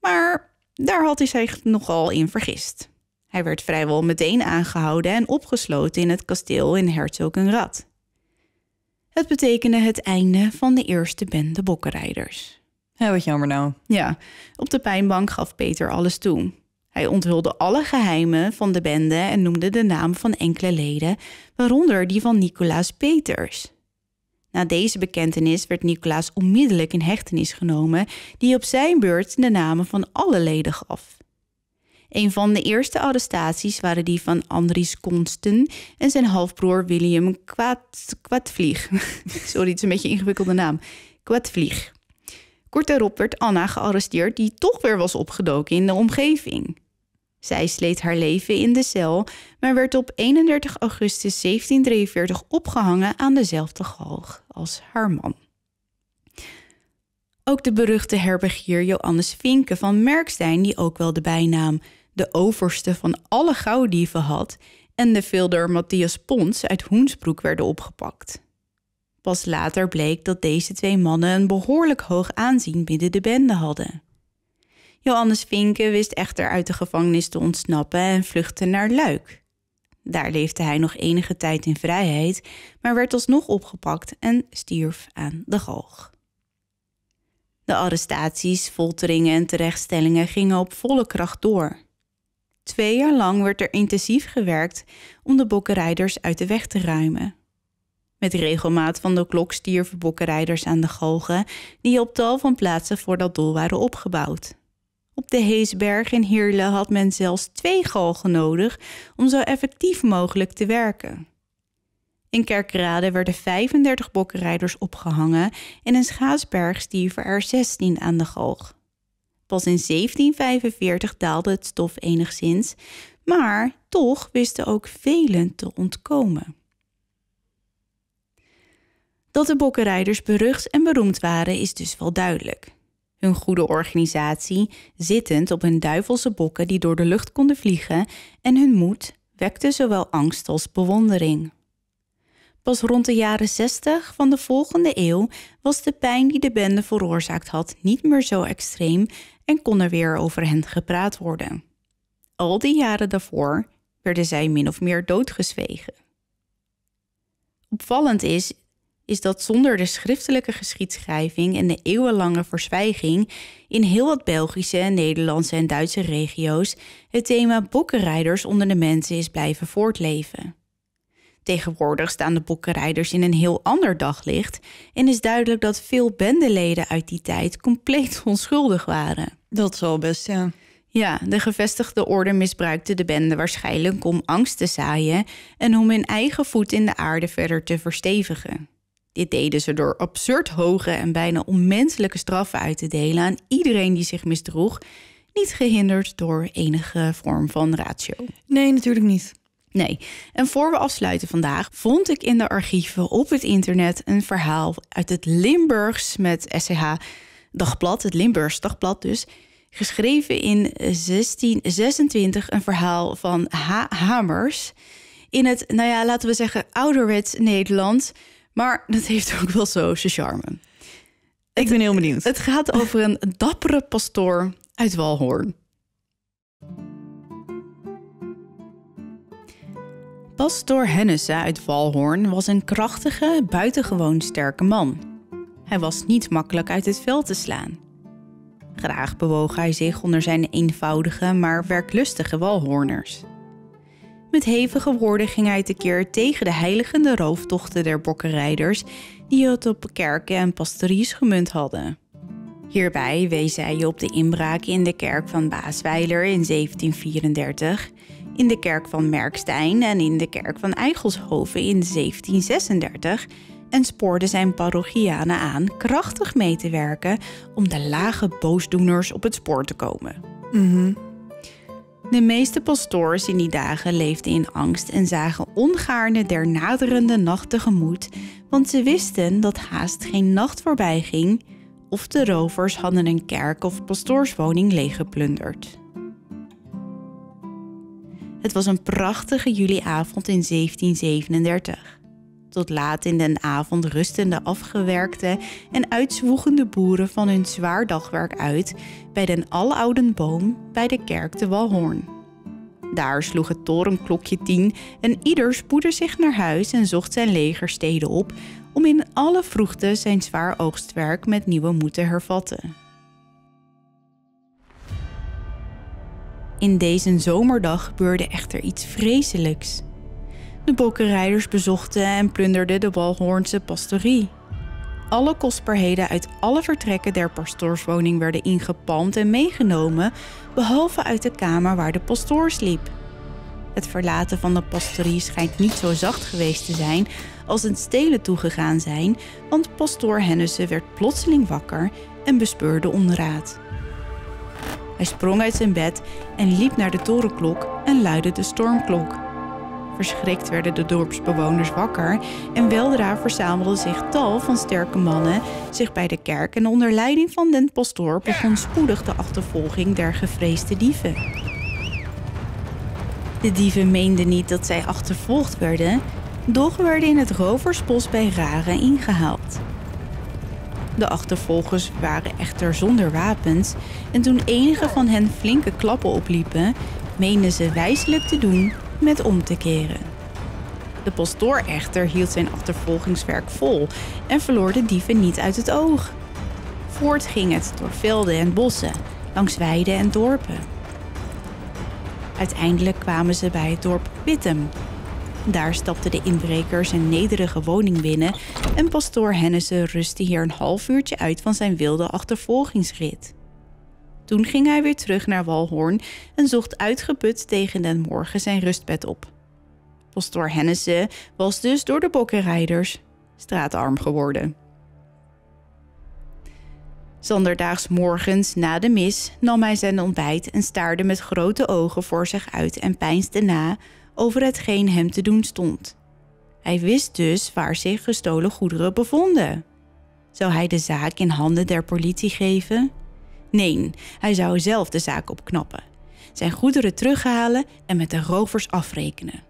Maar daar had hij zich nogal in vergist. Hij werd vrijwel meteen aangehouden en opgesloten in het kasteel in rat. Het betekende het einde van de eerste bende bokkenrijders. Ja, wat jammer nou. Ja, op de pijnbank gaf Peter alles toe. Hij onthulde alle geheimen van de bende en noemde de naam van enkele leden, waaronder die van Nicolaas Peters. Na deze bekentenis werd Nicolaas onmiddellijk in hechtenis genomen, die op zijn beurt de namen van alle leden gaf. Een van de eerste arrestaties waren die van Andries Konsten en zijn halfbroer William Kwadvlieg. <laughs> Sorry, het is een beetje een ingewikkelde naam. Kwadvlieg. Kort daarop werd Anna gearresteerd, die toch weer was opgedoken in de omgeving. Zij sleet haar leven in de cel, maar werd op 31 augustus 1743 opgehangen aan dezelfde galg als haar man. Ook de beruchte herbergier Johannes Vinken van Merkstein, die ook wel de bijnaam de overste van alle gauwdieven had, en de filder Matthias Pons uit Hoensbroek werden opgepakt. Pas later bleek dat deze twee mannen een behoorlijk hoog aanzien binnen de bende hadden. Johannes Vinken wist echter uit de gevangenis te ontsnappen en vluchtte naar Luik. Daar leefde hij nog enige tijd in vrijheid, maar werd alsnog opgepakt en stierf aan de galg. De arrestaties, folteringen en terechtstellingen gingen op volle kracht door. Twee jaar lang werd er intensief gewerkt om de bokkenrijders uit de weg te ruimen. Met regelmaat van de klok stierven bokkenrijders aan de galgen die op tal van plaatsen voor dat doel waren opgebouwd. Op de Heesberg in Heerlen had men zelfs twee galgen nodig om zo effectief mogelijk te werken. In Kerkrade werden 35 bokkenrijders opgehangen en in Schaatsberg stierven er 16 aan de galg. Pas in 1745 daalde het stof enigszins, maar toch wisten ook velen te ontkomen. Dat de bokkenrijders berucht en beroemd waren is dus wel duidelijk hun goede organisatie, zittend op hun duivelse bokken die door de lucht konden vliegen, en hun moed wekte zowel angst als bewondering. Pas rond de jaren 60 van de volgende eeuw was de pijn die de bende veroorzaakt had niet meer zo extreem en kon er weer over hen gepraat worden. Al die jaren daarvoor werden zij min of meer doodgezwegen. Opvallend is is dat zonder de schriftelijke geschiedschrijving en de eeuwenlange verzwijging in heel wat Belgische, Nederlandse en Duitse regio's het thema bokkenrijders onder de mensen is blijven voortleven. Tegenwoordig staan de bokkenrijders in een heel ander daglicht en is duidelijk dat veel bendeleden uit die tijd compleet <laughs> onschuldig waren. Dat zal best, ja. Ja, de gevestigde orde misbruikte de bende waarschijnlijk om angst te zaaien en om hun eigen voet in de aarde verder te verstevigen. Dit deden ze door absurd hoge en bijna onmenselijke straffen uit te delen aan iedereen die zich misdroeg, niet gehinderd door enige vorm van ratio. Nee, natuurlijk niet. Nee, en voor we afsluiten vandaag vond ik in de archieven op het internet een verhaal uit het Limburgs met SCH Dagblad, het Limburgs Dagblad dus, geschreven in 1626 een verhaal van H. Hamers in het, nou ja, laten we zeggen, ouderwets Nederland maar dat heeft ook wel zo zijn charme. Ik ben heel benieuwd. Het gaat over een dappere pastoor uit Walhoorn. Pastoor Hennesse uit Walhoorn was een krachtige, buitengewoon sterke man. Hij was niet makkelijk uit het veld te slaan. Graag bewoog hij zich onder zijn eenvoudige, maar werklustige Walhoorners. Met hevige woorden ging hij keer tegen de heiligende rooftochten der bokkenrijders die het op kerken en pastories gemunt hadden. Hierbij wees hij op de inbraak in de kerk van Baasweiler in 1734, in de kerk van Merkstein en in de kerk van Eigelshoven in 1736 en spoorde zijn parochianen aan krachtig mee te werken om de lage boosdoeners op het spoor te komen. Mhm. De meeste pastoors in die dagen leefden in angst en zagen ongaarne der naderende nacht tegemoet, want ze wisten dat haast geen nacht voorbij ging of de rovers hadden een kerk of pastoorswoning leeggeplunderd. Het was een prachtige juliavond in 1737 tot laat in den avond rusten de afgewerkte en uitzwoegende boeren van hun zwaar dagwerk uit bij den alouden boom bij de kerk te Walhoorn. Daar sloeg het torenklokje tien en ieder spoedde zich naar huis en zocht zijn legersteden op om in alle vroegte zijn zwaar oogstwerk met nieuwe moed te hervatten. In deze zomerdag gebeurde echter iets vreselijks. De bokkenrijders bezochten en plunderden de Walhoornse pastorie. Alle kostbaarheden uit alle vertrekken der pastoorswoning werden ingepalmd en meegenomen, behalve uit de kamer waar de pastoor sliep. Het verlaten van de pastorie schijnt niet zo zacht geweest te zijn als het stelen toegegaan zijn, want pastoor Hennissen werd plotseling wakker en bespeurde onraad. Hij sprong uit zijn bed en liep naar de torenklok en luidde de stormklok. Verschrikt werden de dorpsbewoners wakker en weldra verzamelden zich tal van sterke mannen zich bij de kerk en onder leiding van den pastoor begon spoedig de achtervolging der gevreesde dieven. De dieven meenden niet dat zij achtervolgd werden, doch werden in het roversbos bij Raren ingehaald. De achtervolgers waren echter zonder wapens en toen enige van hen flinke klappen opliepen, meenden ze wijselijk te doen met om te keren. De pastoor hield zijn achtervolgingswerk vol en verloor de dieven niet uit het oog. Voort ging het door velden en bossen, langs weiden en dorpen. Uiteindelijk kwamen ze bij het dorp Wittem. Daar stapte de inbreker zijn nederige woning binnen en pastoor Hennesse rustte hier een half uurtje uit van zijn wilde achtervolgingsrit. Toen ging hij weer terug naar Walhoorn en zocht uitgeput tegen den morgen zijn rustbed op. Pastoor Hennesse was dus door de bokkenrijders straatarm geworden. Zanderdaags morgens na de mis nam hij zijn ontbijt en staarde met grote ogen voor zich uit en peinsde na over hetgeen hem te doen stond. Hij wist dus waar zich gestolen goederen bevonden. Zou hij de zaak in handen der politie geven? Nee, hij zou zelf de zaak opknappen, zijn goederen terughalen en met de rovers afrekenen.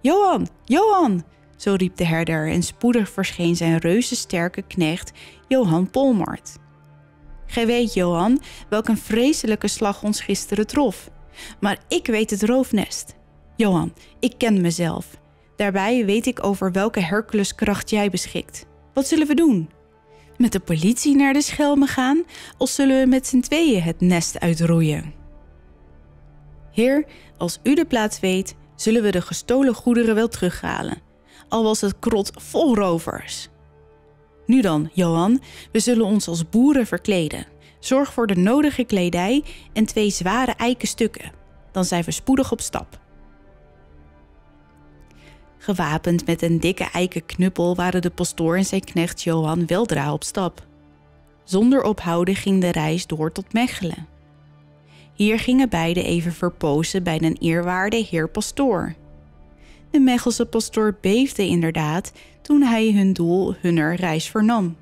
Johan, Johan! Zo riep de herder en spoedig verscheen zijn reuzensterke knecht Johan Polmart. Gij weet, Johan, welk een vreselijke slag ons gisteren trof. Maar ik weet het roofnest. Johan, ik ken mezelf. Daarbij weet ik over welke Herculeskracht jij beschikt. Wat zullen we doen? met de politie naar de Schelmen gaan of zullen we met z'n tweeën het nest uitroeien? Heer, als u de plaats weet, zullen we de gestolen goederen wel terughalen, al was het krot vol rovers. Nu dan, Johan, we zullen ons als boeren verkleden. Zorg voor de nodige kledij en twee zware eikenstukken. Dan zijn we spoedig op stap. Gewapend met een dikke eiken knuppel waren de pastoor en zijn knecht Johan weldra op stap. Zonder ophouden ging de reis door tot Mechelen. Hier gingen beiden even verpozen bij den eerwaarde heer pastoor. De Mechelse pastoor beefde inderdaad toen hij hun doel hunner reis vernam.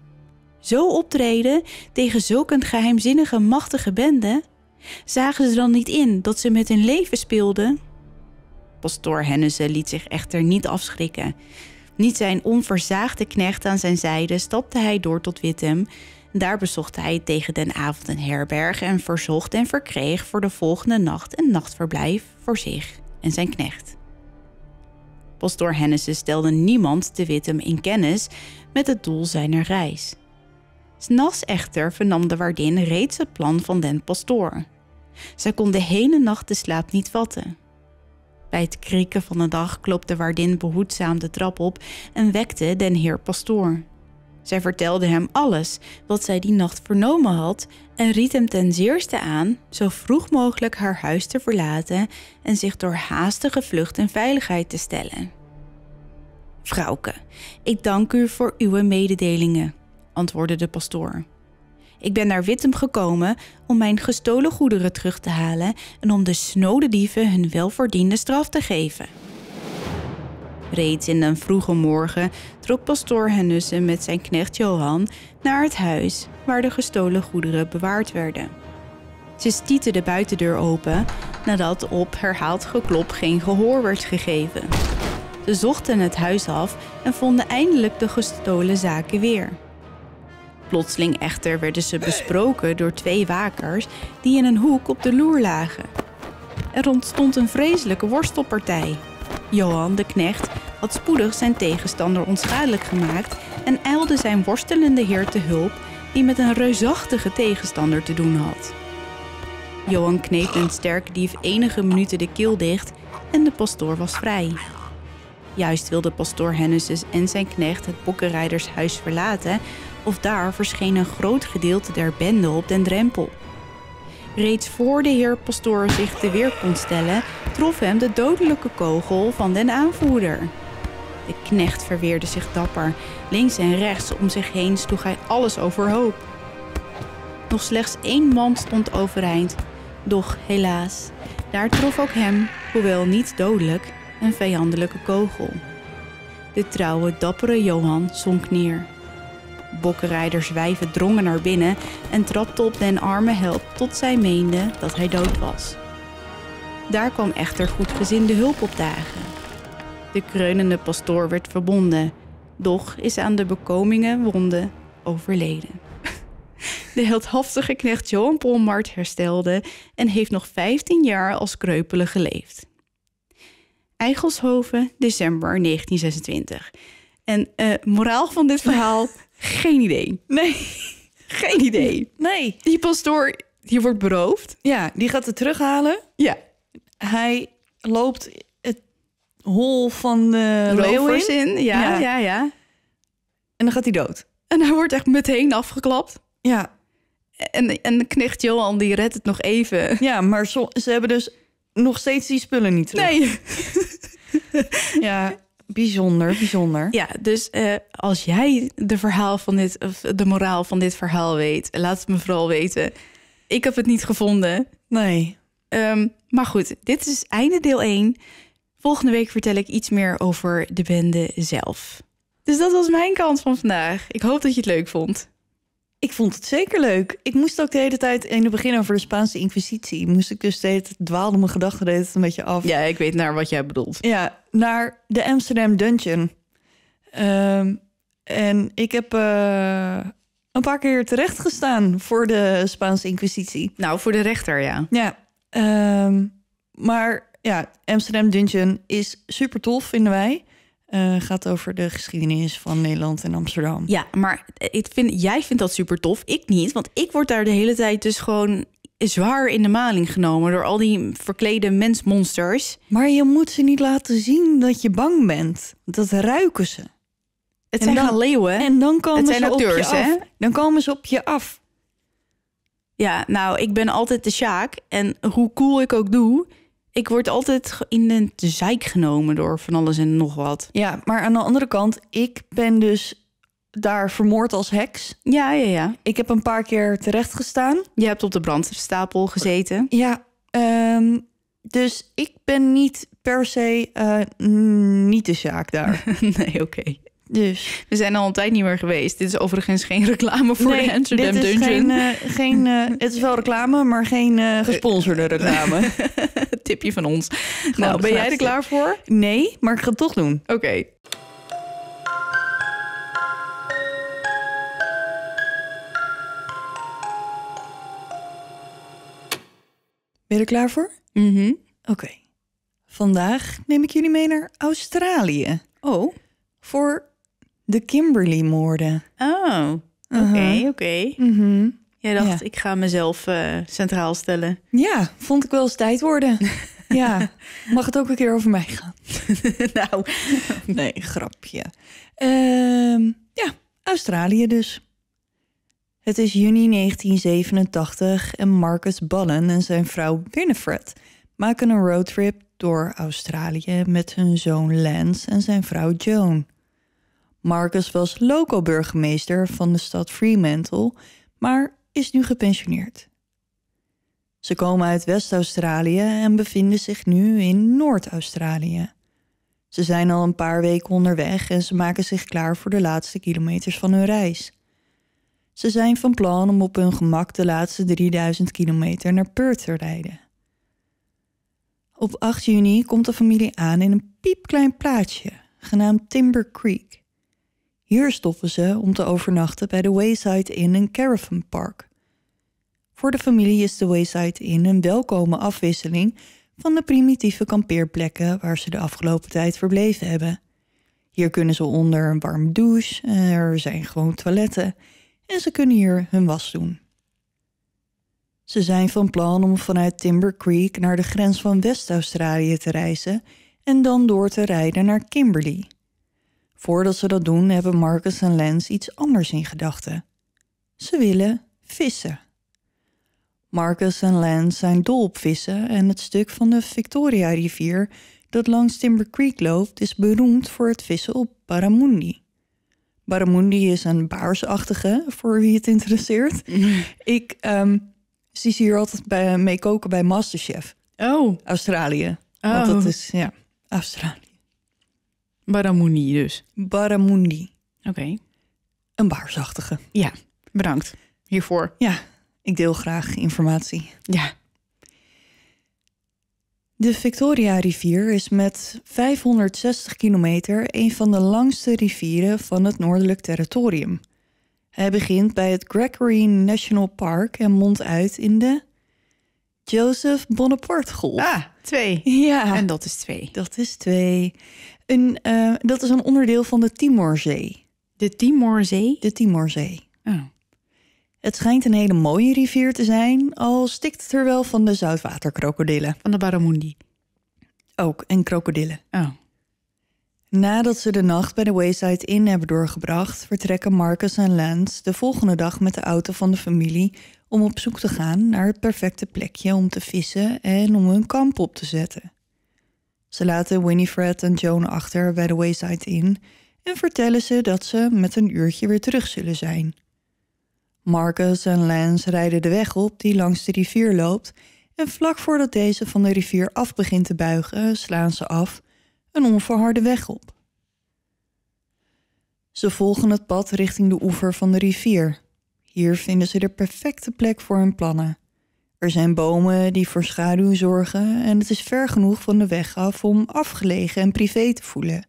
Zo optreden tegen zulk een geheimzinnige machtige bende? Zagen ze dan niet in dat ze met hun leven speelden? Pastoor Hennesse liet zich echter niet afschrikken. Niet zijn onverzaagde knecht aan zijn zijde stapte hij door tot Wittem. Daar bezocht hij tegen den avond een herberg en verzocht en verkreeg voor de volgende nacht een nachtverblijf voor zich en zijn knecht. Pastoor Hennesse stelde niemand te Wittem in kennis met het doel zijner reis. S'nachts echter vernam de waardin reeds het plan van den pastoor. Zij kon de hele nacht de slaap niet vatten. Bij het krieken van de dag klopte de waardin behoedzaam de trap op en wekte den heer pastoor. Zij vertelde hem alles wat zij die nacht vernomen had en riet hem ten zeerste aan zo vroeg mogelijk haar huis te verlaten en zich door haastige vlucht in veiligheid te stellen. Vrouwke, ik dank u voor uw mededelingen, antwoordde de pastoor. Ik ben naar Wittem gekomen om mijn gestolen goederen terug te halen en om de snode dieven hun welverdiende straf te geven. Reeds in een vroege morgen trok pastoor Hennussen met zijn knecht Johan naar het huis waar de gestolen goederen bewaard werden. Ze stieten de buitendeur open nadat op herhaald geklop geen gehoor werd gegeven. Ze zochten het huis af en vonden eindelijk de gestolen zaken weer. Plotseling echter werden ze besproken door twee wakers die in een hoek op de loer lagen. Er ontstond een vreselijke worstelpartij. Johan de Knecht had spoedig zijn tegenstander onschadelijk gemaakt en eilde zijn worstelende heer te hulp, die met een reusachtige tegenstander te doen had. Johan kneep een sterke dief enige minuten de keel dicht en de pastoor was vrij. Juist wilde pastoor Hennessus en zijn knecht het bokkenrijdershuis verlaten of daar verscheen een groot gedeelte der bende op den drempel. Reeds voor de heer Pastoor zich te weer kon stellen, trof hem de dodelijke kogel van den aanvoerder. De knecht verweerde zich dapper. Links en rechts om zich heen sloeg hij alles overhoop. Nog slechts één man stond overeind. Doch helaas, daar trof ook hem, hoewel niet dodelijk, een vijandelijke kogel. De trouwe, dappere Johan zonk neer. Bokkenrijders wijven drongen naar binnen en trapte op den arme held tot zij meende dat hij dood was. Daar kwam echter goedgezinde hulp op dagen. De kreunende pastoor werd verbonden, doch is aan de bekomingen wonden overleden. <laughs> De heldhaftige knecht Johan Polmart herstelde en heeft nog 15 jaar als kreupele geleefd. Eigelshoven, december 1926. En eh, moraal van dit verhaal: geen idee. Nee. <laughs> Geen idee. Nee. Die pastoor, die wordt beroofd. Ja, die gaat het terughalen. Ja. Hij loopt het hol van de rovers in. Ja, ja, ja, En dan gaat hij dood. En hij wordt echt meteen afgeklapt. Ja. En, en knecht Johan, die redt het nog even. Ja, maar zo, ze hebben dus nog steeds die spullen niet terug. Nee. <laughs> <laughs> ja, Bijzonder, bijzonder. Ja, dus eh, als jij de verhaal van dit, of de moraal van dit verhaal weet, laat het me vooral weten. Ik heb het niet gevonden. Nee. Ehm, maar goed, dit is einde deel 1. Volgende week vertel ik iets meer over de bende zelf. Dus dat was mijn kant van vandaag. Ik hoop dat je het leuk vond. Ik vond het zeker leuk. Ik moest ook de hele tijd in het begin over de Spaanse Inquisitie. Moest ik dus steeds dwaalde mijn gedachten een beetje af. Ja, ik weet naar wat jij bedoelt. Ja, naar de Amsterdam Dungeon. Ehm, en ik heb eh, een paar keer terecht gestaan voor de Spaanse Inquisitie. Nou, voor de rechter, ja. Ja. Ehm, maar ja, Amsterdam Dungeon is super tof, vinden wij. Uh, gaat over de geschiedenis van Nederland en Amsterdam. Ja, maar ik vind, jij vindt dat super tof. Ik niet, want ik word daar de hele tijd dus gewoon zwaar in de maling genomen door al die verklede mensmonsters. Maar je moet ze niet laten zien dat je bang bent. Dat ruiken ze. Het zijn dan, leeuwen. En dan komen het ze acteurs, op je af. Hè? Dan komen ze op je af. Ja, nou, ik ben altijd de Sjaak. En hoe cool ik ook doe, ik word altijd in de zeik genomen door van alles en nog wat. Ja, maar aan de andere kant, ik ben dus daar vermoord als heks. Ja, ja, ja. Ik heb een paar keer terecht gestaan. Je hebt op de brandstapel gezeten. Ja, ehm, dus ik ben niet per se eh, niet de zaak daar. <laughs> nee, oké. Dus. We zijn al een tijd niet meer geweest. Dit is overigens geen reclame voor nee, de Amsterdam dit is Dungeon. Geen, eh, geen, eh, <laughs> het is wel reclame, maar geen gesponsorde reclame. <laughs> Tipje van ons. nou, ben jij er klaar voor? Nee, maar ik ga het toch doen. Oké. Ben je er klaar voor? Mhm. Oké. Vandaag neem ik jullie mee naar Australië. Oh. Voor de Kimberley-moorden. Oh, oké, oké. Mhm. Jij dacht, ik ga mezelf eh, centraal stellen. Ja, vond ik wel eens tijd worden. <laughs> ja, mag het ook een keer over mij gaan? <laughs> nou, nee, grapje. Ehm, ja, Australië dus. Het is juni 1987 en Marcus Ballen en zijn vrouw Winifred maken een roadtrip door Australië met hun zoon Lance en zijn vrouw Joan. Marcus was local burgemeester van de stad Fremantle, maar is nu gepensioneerd. Ze komen uit West-Australië en bevinden zich nu in Noord-Australië. Ze zijn al een paar weken onderweg en ze maken zich klaar voor de laatste kilometers van hun reis. Ze zijn van plan om op hun gemak de laatste 3000 kilometer naar Perth te rijden. Op 8 juni komt de familie aan in een piepklein plaatsje, genaamd Timber Creek. Hier stoppen ze om te overnachten bij de Wayside Inn en Caravan Park. Voor de familie is de Wayside Inn een welkome afwisseling van de primitieve kampeerplekken waar ze de afgelopen tijd verbleven hebben. Hier kunnen ze onder een warme douche, er zijn gewoon toiletten en ze kunnen hier hun was doen. Ze zijn van plan om vanuit Timber Creek naar de grens van West-Australië te reizen en dan door te rijden naar Kimberley. Voordat ze dat doen, hebben Marcus en Lance iets anders in gedachten. Ze willen vissen. Marcus en Lance zijn dol op vissen en het stuk van de Victoria-rivier dat langs Timber Creek loopt is beroemd voor het vissen op barramundi. Baramundi is een baarsachtige, voor wie het interesseert. <laughs> Ik um, zie ze hier altijd bij, mee koken bij Masterchef. Oh. Australië. Oh. Want dat is, ja, Australië. Baramundi dus. Baramundi. Oké. Een baarsachtige. Ja, bedankt hiervoor. Ja, ik deel graag informatie. Ja. De Victoria-rivier is met 560 kilometer een van de langste rivieren van het Noordelijk Territorium. Hij begint bij het Gregory National Park en mondt uit in de Joseph Bonaparte Golf. Ah, twee. Ja. En dat is twee. Dat is twee. En, eh, dat is een onderdeel van de Timorzee. De Timorzee? De Timorzee. Oh. Het schijnt een hele mooie rivier te zijn, al stikt het er wel van de zoutwaterkrokodillen. Van de Barramundi. Ook, en krokodillen. Oh. Nadat ze de nacht bij de Wayside Inn hebben doorgebracht, vertrekken Marcus en Lance de volgende dag met de auto van de familie om op zoek te gaan naar het perfecte plekje om te vissen en om hun kamp op te zetten. Ze laten Winifred en Joan achter bij de Wayside Inn en vertellen ze dat ze met een uurtje weer terug zullen zijn. Marcus en Lance rijden de weg op die langs de rivier loopt en vlak voordat deze van de rivier af begint te buigen, slaan ze af een onverharde weg op. Ze volgen het pad richting de oever van de rivier. Hier vinden ze de perfecte plek voor hun plannen. Er zijn bomen die voor schaduw zorgen en het is ver genoeg van de weg af om afgelegen en privé te voelen.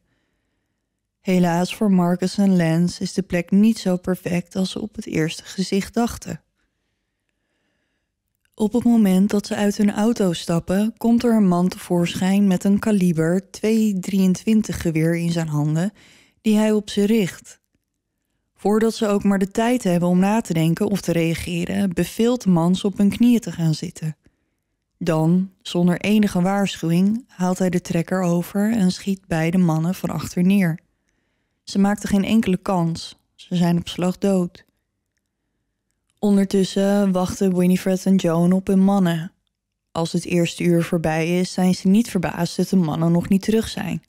Helaas voor Marcus en Lance is de plek niet zo perfect als ze op het eerste gezicht dachten. Op het moment dat ze uit hun auto stappen, komt er een man tevoorschijn met een kaliber 2,23 geweer in zijn handen, die hij op ze richt. Voordat ze ook maar de tijd hebben om na te denken of te reageren, beveelt de man ze op hun knieën te gaan zitten. Dan, zonder enige waarschuwing, haalt hij de trekker over en schiet beide mannen van achter neer. Ze maakten geen enkele kans. Ze zijn op slag dood. Ondertussen wachten Winifred en Joan op hun mannen. Als het eerste uur voorbij is, zijn ze niet verbaasd dat de mannen nog niet terug zijn.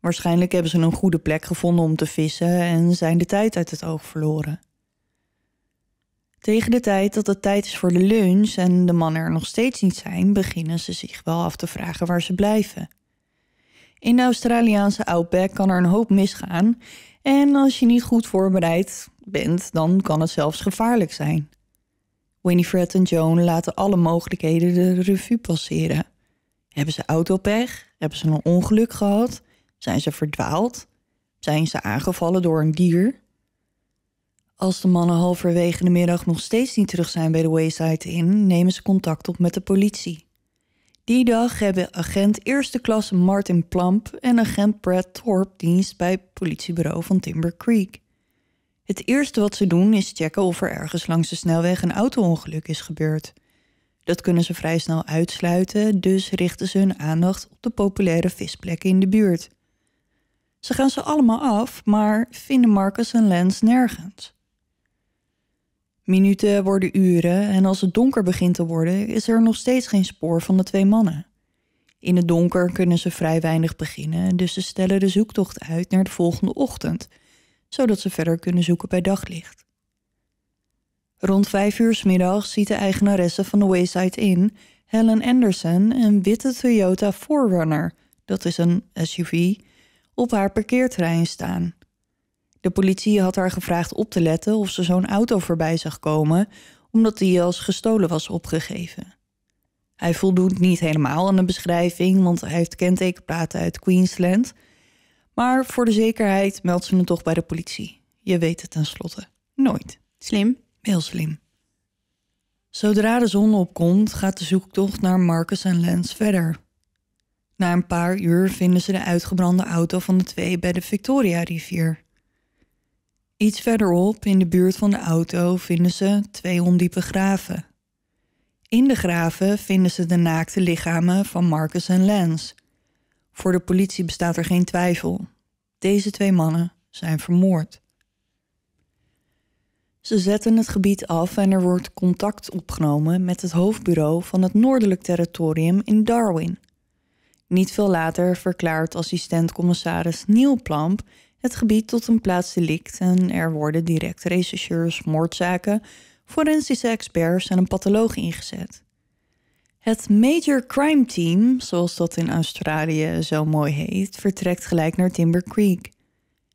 Waarschijnlijk hebben ze een goede plek gevonden om te vissen en zijn de tijd uit het oog verloren. Tegen de tijd dat het tijd is voor de lunch en de mannen er nog steeds niet zijn, beginnen ze zich wel af te vragen waar ze blijven. In de Australiaanse outback kan er een hoop misgaan. En als je niet goed voorbereid bent, dan kan het zelfs gevaarlijk zijn. Winifred en Joan laten alle mogelijkheden de revue passeren. Hebben ze autopech? Hebben ze een ongeluk gehad? Zijn ze verdwaald? Zijn ze aangevallen door een dier? Als de mannen halverwege de middag nog steeds niet terug zijn bij de Wayside Inn, nemen ze contact op met de politie. Die dag hebben agent eerste klasse Martin Plamp en agent Brad Thorpe dienst bij het politiebureau van Timber Creek. Het eerste wat ze doen is checken of er ergens langs de snelweg een auto-ongeluk is gebeurd. Dat kunnen ze vrij snel uitsluiten, dus richten ze hun aandacht op de populaire visplekken in de buurt. Ze gaan ze allemaal af, maar vinden Marcus en Lance nergens. Minuten worden uren en als het donker begint te worden, is er nog steeds geen spoor van de twee mannen. In het donker kunnen ze vrij weinig beginnen, dus ze stellen de zoektocht uit naar de volgende ochtend, zodat ze verder kunnen zoeken bij daglicht. Rond vijf uur s middags ziet de eigenaresse van de Wayside in, Helen Anderson, een witte Toyota Forerunner, dat is een SUV, op haar parkeerterrein staan. De politie had haar gevraagd op te letten of ze zo'n auto voorbij zag komen, omdat die als gestolen was opgegeven. Hij voldoet niet helemaal aan de beschrijving, want hij heeft kentekenplaten uit Queensland. Maar voor de zekerheid meldt ze hem toch bij de politie. Je weet het tenslotte. Nooit. Slim. Heel slim. Zodra de zon opkomt, gaat de zoektocht naar Marcus en Lance verder. Na een paar uur vinden ze de uitgebrande auto van de twee bij de Victoria-rivier. Iets verderop, in de buurt van de auto, vinden ze twee ondiepe graven. In de graven vinden ze de naakte lichamen van Marcus en Lance. Voor de politie bestaat er geen twijfel. Deze twee mannen zijn vermoord. Ze zetten het gebied af en er wordt contact opgenomen met het hoofdbureau van het Noordelijk Territorium in Darwin. Niet veel later verklaart assistent-commissaris Neil Plamp het gebied tot een plaats delict en er worden direct rechercheurs, moordzaken, forensische experts en een patholoog ingezet. Het Major Crime Team, zoals dat in Australië zo mooi heet, vertrekt gelijk naar Timber Creek.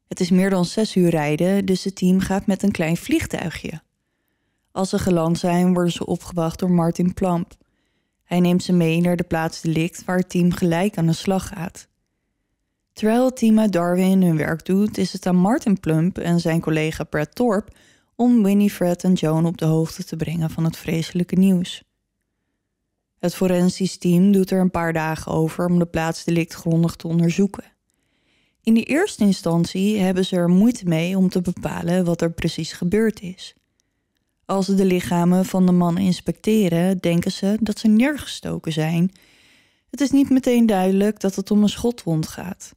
Het is meer dan zes uur rijden, dus het team gaat met een klein vliegtuigje. Als ze geland zijn, worden ze opgewacht door Martin Plamp. Hij neemt ze mee naar de plaats delict waar het team gelijk aan de slag gaat. Terwijl Tima Darwin hun werk doet, is het aan Martin Plump en zijn collega Brad Thorpe om Winifred en Joan op de hoogte te brengen van het vreselijke nieuws. Het forensisch team doet er een paar dagen over om de plaatsdelict grondig te onderzoeken. In de eerste instantie hebben ze er moeite mee om te bepalen wat er precies gebeurd is. Als ze de lichamen van de mannen inspecteren, denken ze dat ze neergestoken zijn. Het is niet meteen duidelijk dat het om een schotwond gaat.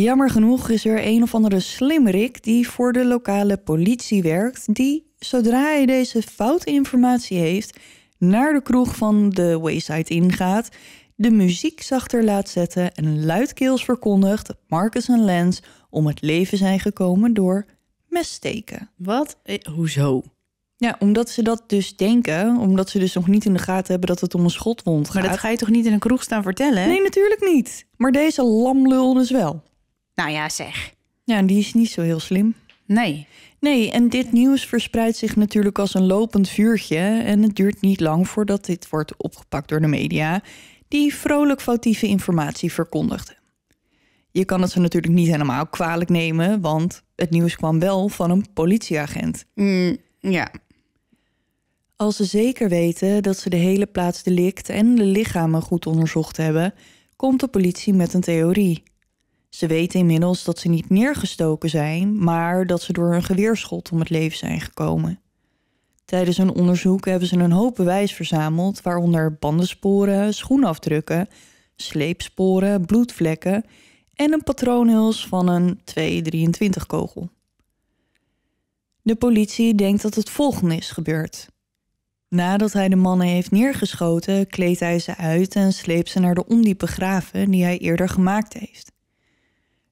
Jammer genoeg is er een of andere slimrik die voor de lokale politie werkt, die zodra hij deze foute informatie heeft, naar de kroeg van de Wayside ingaat, de muziek zachter laat zetten en luidkeels verkondigt dat Marcus en Lance om het leven zijn gekomen door messteken. Wat? Eh, hoezo? Ja, omdat ze dat dus denken, omdat ze dus nog niet in de gaten hebben dat het om een schotwond gaat. Maar dat ga je toch niet in een kroeg staan vertellen? Nee, natuurlijk niet. Maar deze lamlul dus wel. Nou ja, zeg. Ja, die is niet zo heel slim. Nee. Nee, en dit nieuws verspreidt zich natuurlijk als een lopend vuurtje. En het duurt niet lang voordat dit wordt opgepakt door de media, die vrolijk foutieve informatie verkondigden. Je kan het ze natuurlijk niet helemaal kwalijk nemen, want het nieuws kwam wel van een politieagent. Mm, ja. Als ze zeker weten dat ze de hele plaats delict en de lichamen goed onderzocht hebben, komt de politie met een theorie. Ze weten inmiddels dat ze niet neergestoken zijn, maar dat ze door een geweerschot om het leven zijn gekomen. Tijdens hun onderzoek hebben ze een hoop bewijs verzameld, waaronder bandensporen, schoenafdrukken, sleepsporen, bloedvlekken en een patroonhuls van een 223 kogel. De politie denkt dat het volgende is gebeurd. Nadat hij de mannen heeft neergeschoten, kleedt hij ze uit en sleept ze naar de ondiepe graven die hij eerder gemaakt heeft.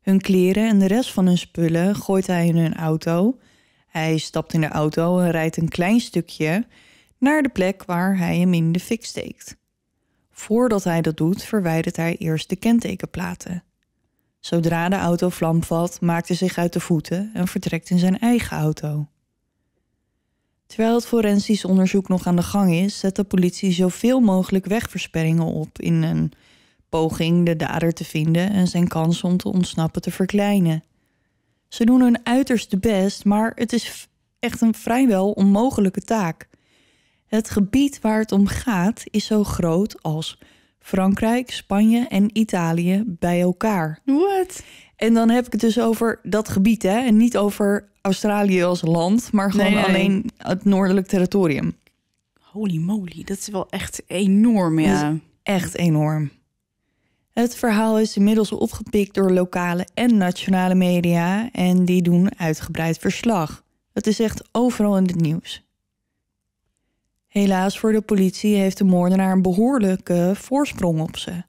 Hun kleren en de rest van hun spullen gooit hij in hun auto. Hij stapt in de auto en rijdt een klein stukje naar de plek waar hij hem in de fik steekt. Voordat hij dat doet, verwijdert hij eerst de kentekenplaten. Zodra de auto vlamvat, maakt hij zich uit de voeten en vertrekt in zijn eigen auto. Terwijl het forensisch onderzoek nog aan de gang is, zet de politie zoveel mogelijk wegversperringen op in een poging de dader te vinden en zijn kans om te ontsnappen te verkleinen. Ze doen hun uiterste best, maar het is echt een vrijwel onmogelijke taak. Het gebied waar het om gaat is zo groot als Frankrijk, Spanje en Italië bij elkaar. Wat? En dan heb ik het dus over dat gebied, hè? En niet over Australië als land, maar gewoon alleen het noordelijk territorium. Holy moly, dat is wel echt enorm, ja. Echt enorm. Het verhaal is inmiddels opgepikt door lokale en nationale media en die doen uitgebreid verslag. Het is echt overal in het nieuws. Helaas voor de politie heeft de moordenaar een behoorlijke voorsprong op ze.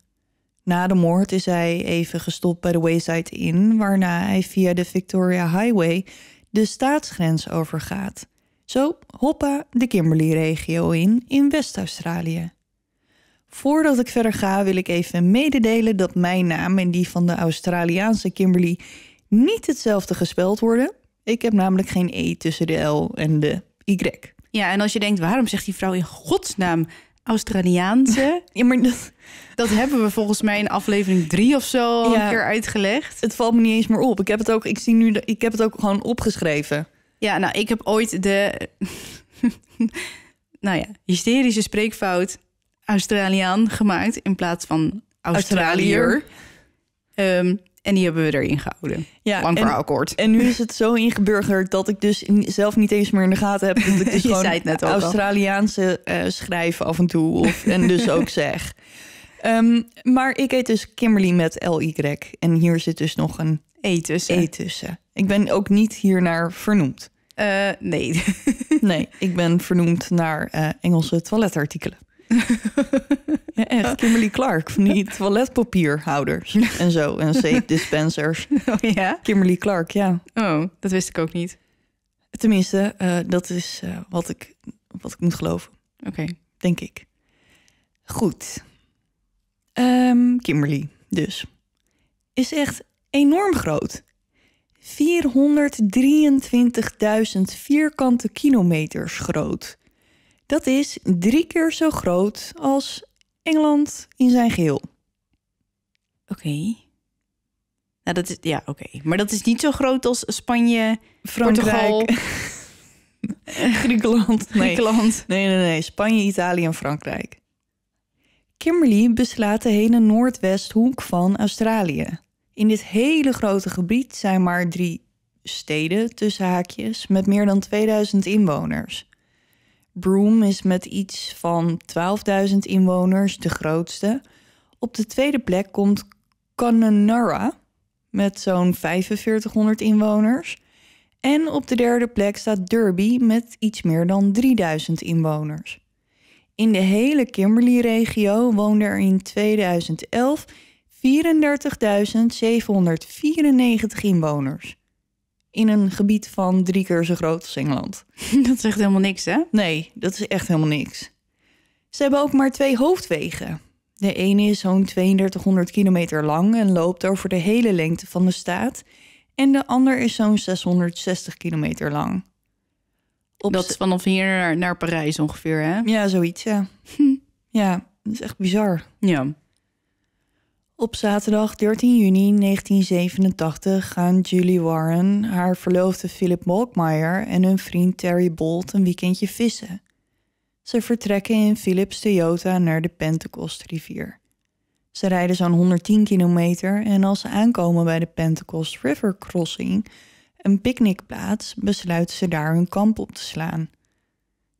Na de moord is hij even gestopt bij de Wayside Inn, waarna hij via de Victoria Highway de staatsgrens overgaat. Zo hoppa de Kimberley-regio in in West-Australië. Voordat ik verder ga, wil ik even mededelen dat mijn naam en die van de Australiaanse Kimberly niet hetzelfde gespeld worden. Ik heb namelijk geen E tussen de L en de Y. Ja, en als je denkt, waarom zegt die vrouw in godsnaam Australiaanse? <laughs> ja, maar dat... hebben we volgens mij in aflevering drie of zo een keer uitgelegd. Het valt me niet eens meer op. Ik heb het ook, ik zie nu, ik heb het ook gewoon opgeschreven. Ja, nou, ik heb ooit de. <laughs> nou ja, hysterische spreekfout Australiaan gemaakt in plaats van Australier, ehm, en die hebben we erin gehouden. Ja, Lang verhaal kort. En nu is het zo ingeburgerd dat ik dus zelf niet eens meer in de gaten heb... dat ik <laughs> dus gewoon net Australiaanse eh, schrijven af en toe of, en dus ook <laughs> zeg. Ehm, maar ik eet dus Kimberly met L-Y. En hier zit dus nog een E tussen. E tussen. Ik ben ook niet hiernaar vernoemd. Eh, nee. <laughs> nee, ik ben vernoemd naar eh, Engelse toiletartikelen. <laughs> Ja, echt. Kimberly Clark van die toiletpapierhouders <laughs> en zo. En zeep <laughs> dispensers. Oh, ja? Kimberly Clark, ja. Oh, dat wist ik ook niet. Tenminste, eh, dat is eh, wat, ik, wat ik moet geloven. Oké. Denk ik. Goed. Ehm, Kimberly, dus. Is echt enorm groot. 423.000 vierkante kilometers groot. Dat is drie keer zo groot als Engeland in zijn geheel. Oké. Nou, dat is ja, oké. Maar dat is niet zo groot als Spanje, Frankrijk, <laughs> Griekenland. Nee. Griekenland. Nee, nee, nee. Spanje, Italië en Frankrijk. Kimberley beslaat de hele noordwesthoek van Australië. In dit hele grote gebied zijn maar drie steden, tussen haakjes, met meer dan 2000 inwoners. Broome is met iets van 12.000 inwoners de grootste. Op de tweede plek komt Connemara met zo'n 4500 inwoners. En op de derde plek staat Derby met iets meer dan 3000 inwoners. In de hele Kimberley-regio woonden er in 2011 34.794 inwoners in een gebied van drie keer zo groot als Engeland. <laughs> Dat zegt helemaal niks, hè? Nee, dat is echt helemaal niks. Ze hebben ook maar twee hoofdwegen. De ene is zo'n 3200 kilometer lang en loopt over de hele lengte van de staat. En de ander is zo'n 660 kilometer lang. Op dat is vanaf hier naar, naar Parijs ongeveer, hè? Ja, zoiets, ja. <laughs> Ja, dat is echt bizar. Ja. Op zaterdag 13 juni 1987 gaan Julie Warren, haar verloofde Philip Malkmire en hun vriend Terry Bolt een weekendje vissen. Ze vertrekken in Philips Toyota naar de Pentecost-rivier. Ze rijden zo'n 110 kilometer en als ze aankomen bij de Pentecost River Crossing, een picknickplaats, besluiten ze daar hun kamp op te slaan.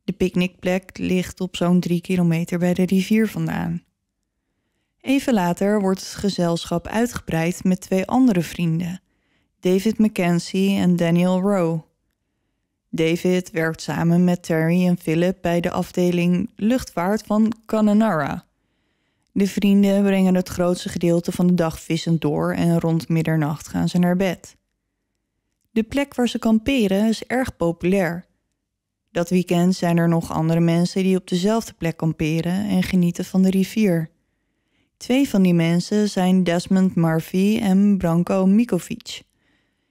De picknickplek ligt op zo'n 3 kilometer bij de rivier vandaan. Even later wordt het gezelschap uitgebreid met twee andere vrienden, David Mackenzie en Daniel Rowe. David werkt samen met Terry en Philip bij de afdeling luchtvaart van Kananara. De vrienden brengen het grootste gedeelte van de dag vissend door en rond middernacht gaan ze naar bed. De plek waar ze kamperen is erg populair. Dat weekend zijn er nog andere mensen die op dezelfde plek kamperen en genieten van de rivier. Twee van die mensen zijn Desmond Murphy en Branko Mikovic.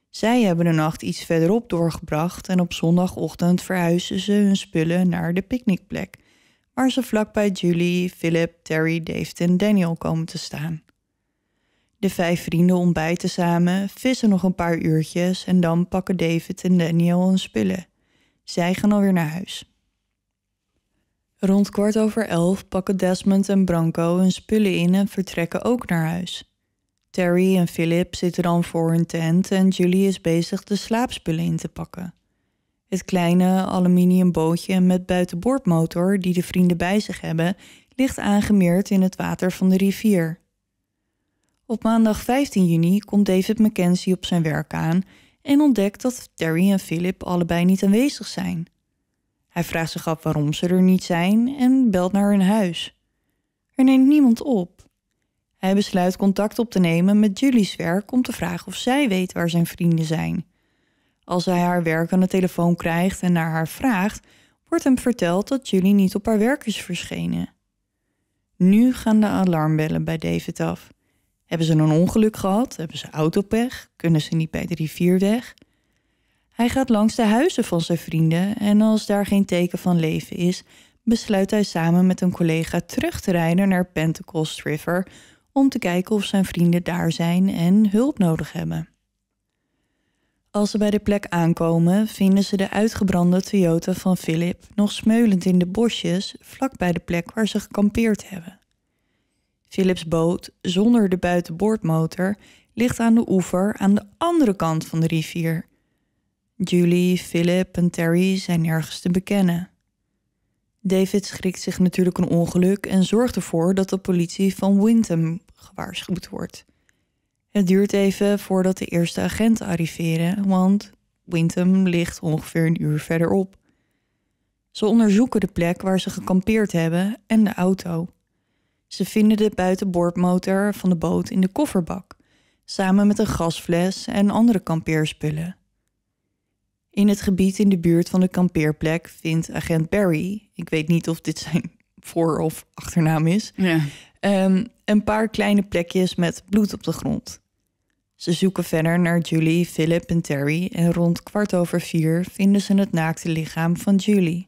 Zij hebben de nacht iets verderop doorgebracht en op zondagochtend verhuizen ze hun spullen naar de picknickplek, waar ze vlakbij Julie, Philip, Terry, David en Daniel komen te staan. De vijf vrienden ontbijten samen, vissen nog een paar uurtjes en dan pakken David en Daniel hun spullen. Zij gaan alweer naar huis. Rond kwart over elf pakken Desmond en Branco hun spullen in en vertrekken ook naar huis. Terry en Philip zitten dan voor hun tent en Julie is bezig de slaapspullen in te pakken. Het kleine aluminium bootje met buitenboordmotor die de vrienden bij zich hebben, ligt aangemeerd in het water van de rivier. Op maandag 15 juni komt David Mackenzie op zijn werk aan en ontdekt dat Terry en Philip allebei niet aanwezig zijn. Hij vraagt zich af waarom ze er niet zijn en belt naar hun huis. Er neemt niemand op. Hij besluit contact op te nemen met Julie's werk om te vragen of zij weet waar zijn vrienden zijn. Als hij haar werk aan de telefoon krijgt en naar haar vraagt, wordt hem verteld dat Julie niet op haar werk is verschenen. Nu gaan de alarmbellen bij David af. Hebben ze een ongeluk gehad? Hebben ze autopech? Kunnen ze niet bij de rivier weg? Hij gaat langs de huizen van zijn vrienden en als daar geen teken van leven is, besluit hij samen met een collega terug te rijden naar Pentecost River om te kijken of zijn vrienden daar zijn en hulp nodig hebben. Als ze bij de plek aankomen, vinden ze de uitgebrande Toyota van Philip nog smeulend in de bosjes vlak bij de plek waar ze gekampeerd hebben. Philips boot, zonder de buitenboordmotor, ligt aan de oever aan de andere kant van de rivier Julie, Philip en Terry zijn nergens te bekennen. David schrikt zich natuurlijk een ongeluk en zorgt ervoor dat de politie van Wintham gewaarschuwd wordt. Het duurt even voordat de eerste agenten arriveren, want Windham ligt ongeveer een uur verderop. Ze onderzoeken de plek waar ze gekampeerd hebben en de auto. Ze vinden de buitenboordmotor van de boot in de kofferbak, samen met een gasfles en andere kampeerspullen. In het gebied in de buurt van de kampeerplek vindt agent Barry, ik weet niet of dit zijn <laughs> voor- of achternaam is, ja. Ehm, een paar kleine plekjes met bloed op de grond. Ze zoeken verder naar Julie, Philip en Terry en rond kwart over vier vinden ze het naakte lichaam van Julie.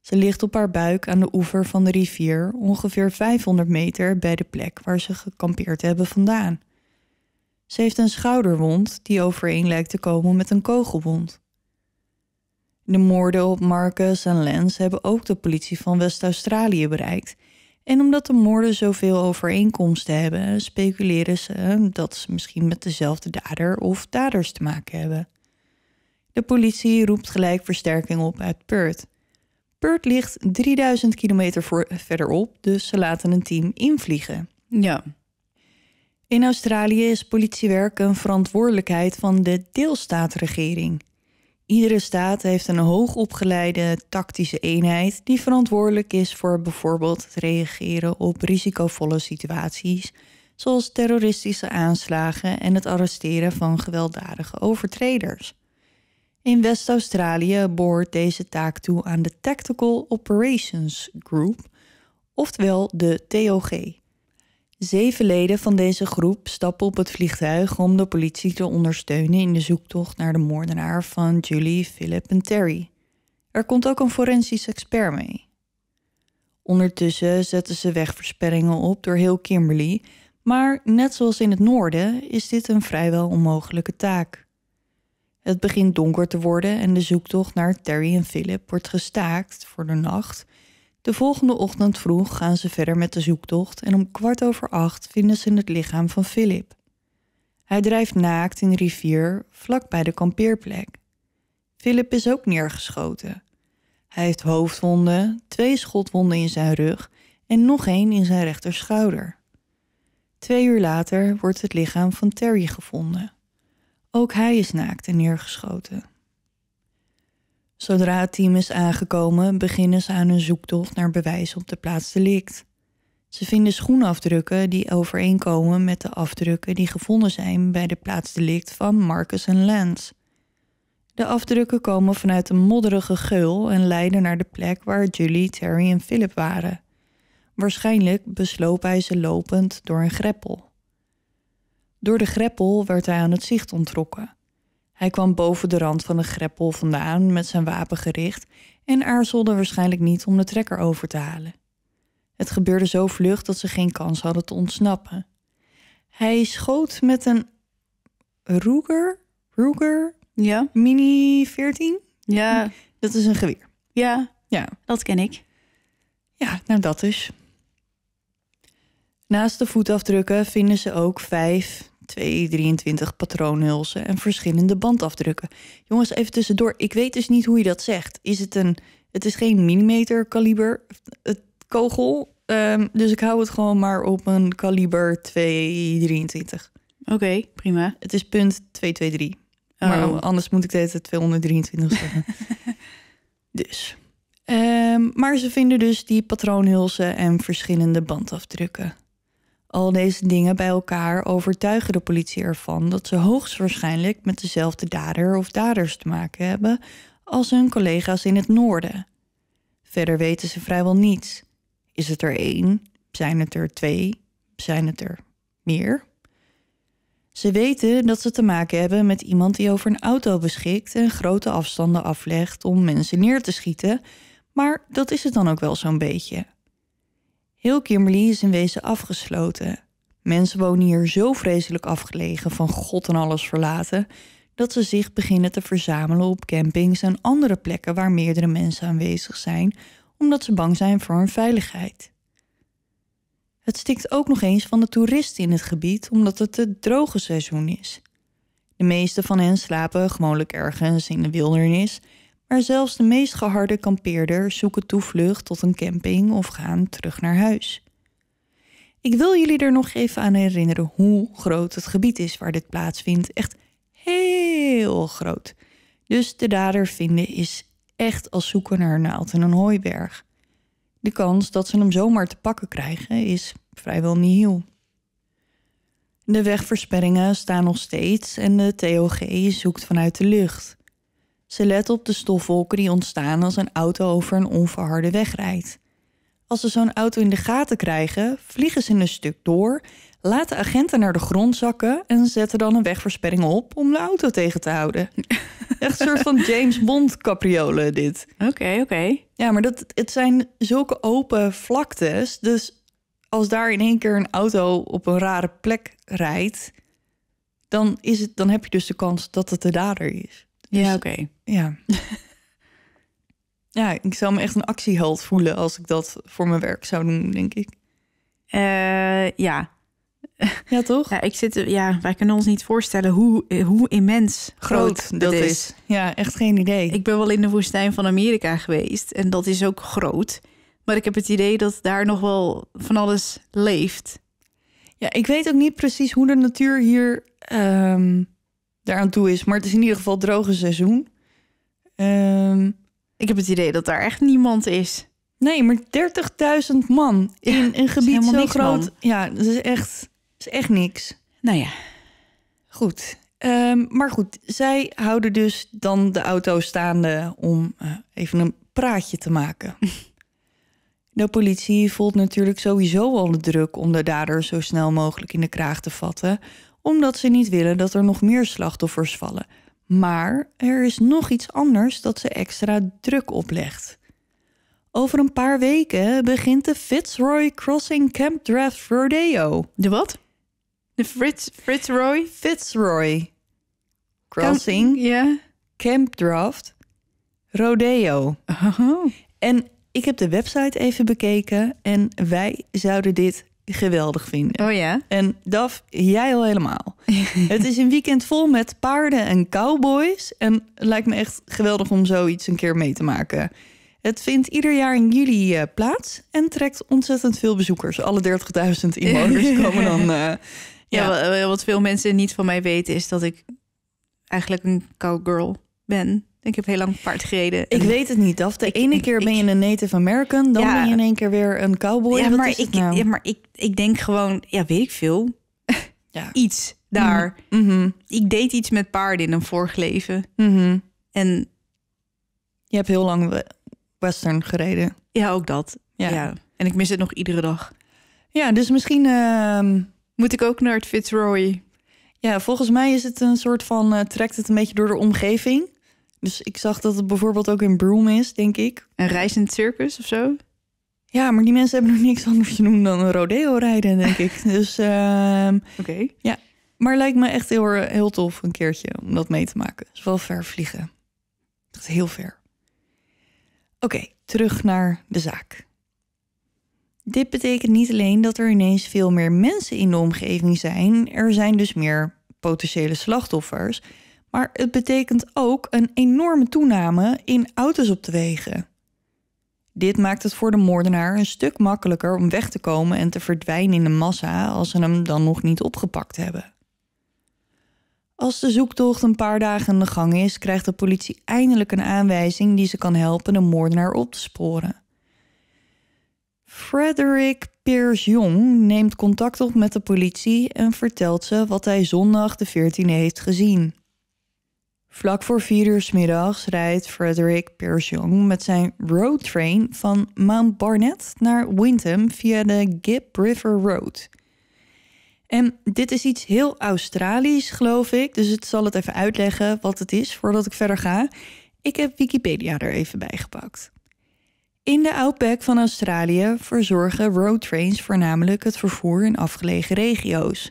Ze ligt op haar buik aan de oever van de rivier, ongeveer 500 meter bij de plek waar ze gekampeerd hebben vandaan. Ze heeft een schouderwond die overeen lijkt te komen met een kogelwond. De moorden op Marcus en Lance hebben ook de politie van West-Australië bereikt. En omdat de moorden zoveel overeenkomsten hebben, speculeren ze dat ze misschien met dezelfde dader of daders te maken hebben. De politie roept gelijk versterking op uit Perth. Perth ligt 3000 kilometer verderop, dus ze laten een team invliegen. Ja, in Australië is politiewerk een verantwoordelijkheid van de deelstaatregering. Iedere staat heeft een hoogopgeleide tactische eenheid die verantwoordelijk is voor bijvoorbeeld het reageren op risicovolle situaties, zoals terroristische aanslagen en het arresteren van gewelddadige overtreders. In West-Australië behoort deze taak toe aan de Tactical Operations Group, oftewel de TOG. Zeven leden van deze groep stappen op het vliegtuig om de politie te ondersteunen in de zoektocht naar de moordenaar van Julie, Philip en Terry. Er komt ook een forensisch expert mee. Ondertussen zetten ze wegversperringen op door heel Kimberley, maar net zoals in het noorden is dit een vrijwel onmogelijke taak. Het begint donker te worden en de zoektocht naar Terry en Philip wordt gestaakt voor de nacht de volgende ochtend vroeg gaan ze verder met de zoektocht en om kwart over acht vinden ze het lichaam van Philip. Hij drijft naakt in de rivier vlak bij de kampeerplek. Philip is ook neergeschoten. Hij heeft hoofdwonden, twee schotwonden in zijn rug en nog één in zijn rechterschouder. Twee uur later wordt het lichaam van Terry gevonden. Ook hij is naakt en neergeschoten. Zodra het team is aangekomen, beginnen ze aan hun zoektocht naar bewijs op de plaats delict. Ze vinden schoenafdrukken die overeenkomen met de afdrukken die gevonden zijn bij de plaats delict van Marcus en Lance. De afdrukken komen vanuit een modderige geul en leiden naar de plek waar Julie, Terry en Philip waren. Waarschijnlijk besloop hij ze lopend door een greppel. Door de greppel werd hij aan het zicht ontrokken. Hij kwam boven de rand van de greppel vandaan met zijn wapen gericht en aarzelde waarschijnlijk niet om de trekker over te halen. Het gebeurde zo vlug dat ze geen kans hadden te ontsnappen. Hij schoot met een Ruger, Ruger, ja. Mini 14. Ja. Dat is een geweer. Ja. Ja. Dat ken ik. Ja, nou dat is. Naast de voetafdrukken vinden ze ook vijf 223 23 patroonhulsen en verschillende bandafdrukken. Jongens, even tussendoor. Ik weet dus niet hoe je dat zegt. Is het een. Het is geen millimeter kaliber het eh, kogel. Ehm, dus ik hou het gewoon maar op een kaliber 223. Oké, prima. Het is punt 223. Maar anders moet ik het 223 zeggen. <laughs> dus. Ehm, maar ze vinden dus die patroonhulsen en verschillende bandafdrukken. Al deze dingen bij elkaar overtuigen de politie ervan dat ze hoogstwaarschijnlijk met dezelfde dader of daders te maken hebben als hun collega's in het noorden. Verder weten ze vrijwel niets. Is het er één? Zijn het er twee? Zijn het er meer? Ze weten dat ze te maken hebben met iemand die over een auto beschikt en grote afstanden aflegt om mensen neer te schieten, maar dat is het dan ook wel zo'n beetje. Heel Kimberley is in wezen afgesloten. Mensen wonen hier zo vreselijk afgelegen van God en alles verlaten, dat ze zich beginnen te verzamelen op campings en andere plekken waar meerdere mensen aanwezig zijn, omdat ze bang zijn voor hun veiligheid. Het stikt ook nog eens van de toeristen in het gebied omdat het het droge seizoen is. De meeste van hen slapen gewoonlijk ergens in de wildernis maar zelfs de meest geharde kampeerder zoeken toevlucht tot een camping of gaan terug naar huis. Ik wil jullie er nog even aan herinneren hoe groot het gebied is waar dit plaatsvindt. Echt heel groot. Dus de dader vinden is echt als zoeken naar een naald in een hooiberg. De kans dat ze hem zomaar te pakken krijgen is vrijwel nihil. De wegversperringen staan nog steeds en de TOG zoekt vanuit de lucht. Ze let op de stofwolken die ontstaan als een auto over een onverharde weg rijdt. Als ze zo'n auto in de gaten krijgen, vliegen ze een stuk door, laten agenten naar de grond zakken en zetten dan een wegversperring op om de auto tegen te houden. <laughs> Echt een soort van James Bond capriolen dit. Oké, oké. Ja, maar dat, het zijn zulke open vlaktes, dus als daar in één keer een auto op een rare plek rijdt, dan, is het, dan heb je dus de kans dat het de dader is ja, dus oké. Ja. <laughs> ja, ik zou me echt een actieheld voelen als ik dat voor mijn werk zou doen, denk ik. Uh, ja. <laughs> Ja, toch? Ja, ik zit, ja, wij kunnen ons niet voorstellen hoe, hoe immens groot, dat is. Ja, echt geen idee. Ik ben wel in de woestijn van Amerika geweest en dat is ook groot. Maar ik heb het idee dat daar nog wel van alles leeft. Ja, ik weet ook niet precies hoe de natuur hier ehm, daaraan toe is. Maar het is in ieder geval droge seizoen. Ehm, ik heb het idee dat daar echt niemand is. Nee, maar 30.000 man in een gebied zo groot. Ja, dat is echt, is echt niks. Nou ja, goed. Ehm, maar goed, zij houden dus dan de auto staande om eh, even een praatje te maken. <laughs> De politie voelt natuurlijk sowieso al de druk om de dader zo snel mogelijk in de kraag te vatten omdat ze niet willen dat er nog meer slachtoffers vallen. Maar er is nog iets anders dat ze extra druk oplegt. Over een paar weken begint de Fitzroy Crossing Camp Draft Rodeo. De wat? De Fritz, Fitzroy? Fitzroy Crossing Camp, Camp Draft Rodeo. Oh. En ik heb de website even bekeken en wij zouden dit geweldig vinden. Oh ja? En dat, jij al helemaal. <laughs> het is een weekend vol met paarden en cowboys. En het lijkt me echt geweldig om zoiets een keer mee te maken. Het vindt ieder jaar in juli eh, plaats en trekt ontzettend veel bezoekers. Alle 30.000 inwoners <laughs> komen dan. Eh, ja, ja, wat veel mensen niet van mij weten is dat ik eigenlijk een cowgirl ben. Ik heb heel lang paard gereden. Ik weet het niet, af. De ene keer ben je een Native American, dan ja, ben je in één keer weer een cowboy. Ja, maar, ik, nou? ja, maar ik, ik denk gewoon, ja, weet ik veel. <laughs> Ja. Iets daar. Mm-hmm. Mm-hmm. Ik deed iets met paarden in een vorig leven. Mm-hmm. En je hebt heel lang western gereden. Ja, ook dat. Ja. En ik mis het nog iedere dag. Ja, dus misschien ehm, moet ik ook naar het Fitzroy. Ja, volgens mij is het een soort van, uh, trekt het een beetje door de omgeving. Dus ik zag dat het bijvoorbeeld ook in Broome is, denk ik. Een reizend circus of zo? Ja, maar die mensen hebben nog niks anders te doen dan een rodeo rijden, denk ik. <laughs> Dus ehm, oké. Ja, maar lijkt me echt heel, heel tof een keertje om dat mee te maken. Het wel ver vliegen. Dat is heel ver. Oké, terug naar de zaak. Dit betekent niet alleen dat er ineens veel meer mensen in de omgeving zijn, er zijn dus meer potentiële slachtoffers, maar het betekent ook een enorme toename in auto's op de wegen. Dit maakt het voor de moordenaar een stuk makkelijker om weg te komen en te verdwijnen in de massa als ze hem dan nog niet opgepakt hebben. Als de zoektocht een paar dagen in de gang is, krijgt de politie eindelijk een aanwijzing die ze kan helpen de moordenaar op te sporen. Frederick Pierce Jong neemt contact op met de politie en vertelt ze wat hij zondag de 14e heeft gezien. Vlak voor 4 uur s middags rijdt Frederick Pierce Jong met zijn roadtrain van Mount Barnett naar Windham via de Gibb River Road. En dit is iets heel Australisch, geloof ik, dus ik zal het even uitleggen wat het is voordat ik verder ga. Ik heb Wikipedia er even bij gepakt. In de outback van Australië verzorgen roadtrains voornamelijk het vervoer in afgelegen regio's.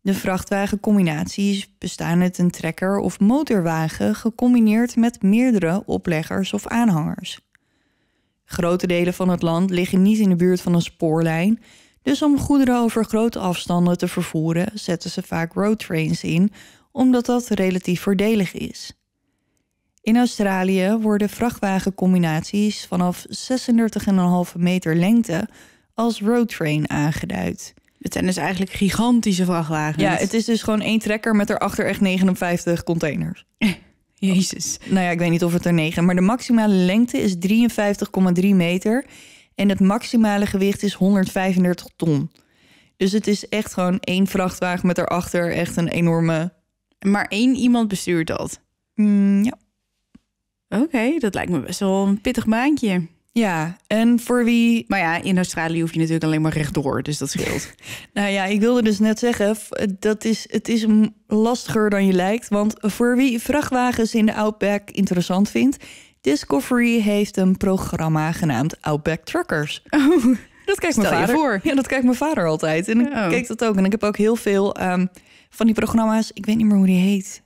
De vrachtwagencombinaties bestaan uit een trekker of motorwagen gecombineerd met meerdere opleggers of aanhangers. Grote delen van het land liggen niet in de buurt van een spoorlijn, dus om goederen over grote afstanden te vervoeren zetten ze vaak roadtrains in, omdat dat relatief voordelig is. In Australië worden vrachtwagencombinaties vanaf 36,5 meter lengte als roadtrain aangeduid. Het zijn dus eigenlijk gigantische vrachtwagens. Ja, het is dus gewoon één trekker met erachter echt 59 containers. <laughs> Jezus. Nou ja, ik weet niet of het er 9, maar de maximale lengte is 53,3 meter en het maximale gewicht is 135 ton. Dus het is echt gewoon één vrachtwagen met erachter echt een enorme. Maar één iemand bestuurt dat. Mm, ja. Oké, dat lijkt me best wel een pittig maandje. Ja, en voor wie. Maar ja, in Australië hoef je natuurlijk alleen maar rechtdoor, dus dat scheelt. <laughs> nou ja, ik wilde dus net zeggen, dat is, het is lastiger dan je lijkt. Want voor wie vrachtwagens in de Outback interessant vindt, Discovery heeft een programma genaamd Outback Truckers. <laughs> Oh, dat kijkt mijn vader. Ja, dat kijkt mijn vader altijd. En ik oh. keek dat ook. En ik heb ook heel veel ehm, van die programma's. Ik weet niet meer hoe die heet.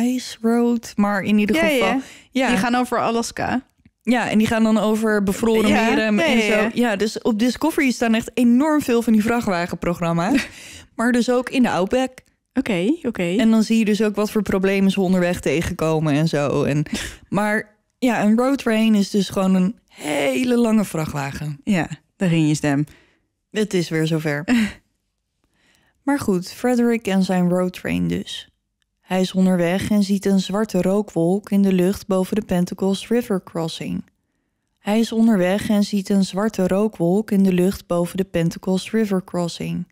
Ice Road, maar in ieder geval. Ja. Die gaan over Alaska. Ja, en die gaan dan over bevroren ja, meren en zo. Ja, dus op Discovery staan echt enorm veel van die vrachtwagenprogramma's. <laughs> maar dus ook in de Outback. Oké, oké. En dan zie je dus ook wat voor problemen ze onderweg tegenkomen en zo. En, <laughs> maar ja, een road train is dus gewoon een hele lange vrachtwagen. Ja, daar ging je stem. Het is weer zover. <laughs> maar goed, Frederick en zijn road train dus. Hij is onderweg en ziet een zwarte rookwolk in de lucht boven de Pentacles River Crossing. Hij is onderweg en ziet een zwarte rookwolk in de lucht boven de Pentacles River Crossing.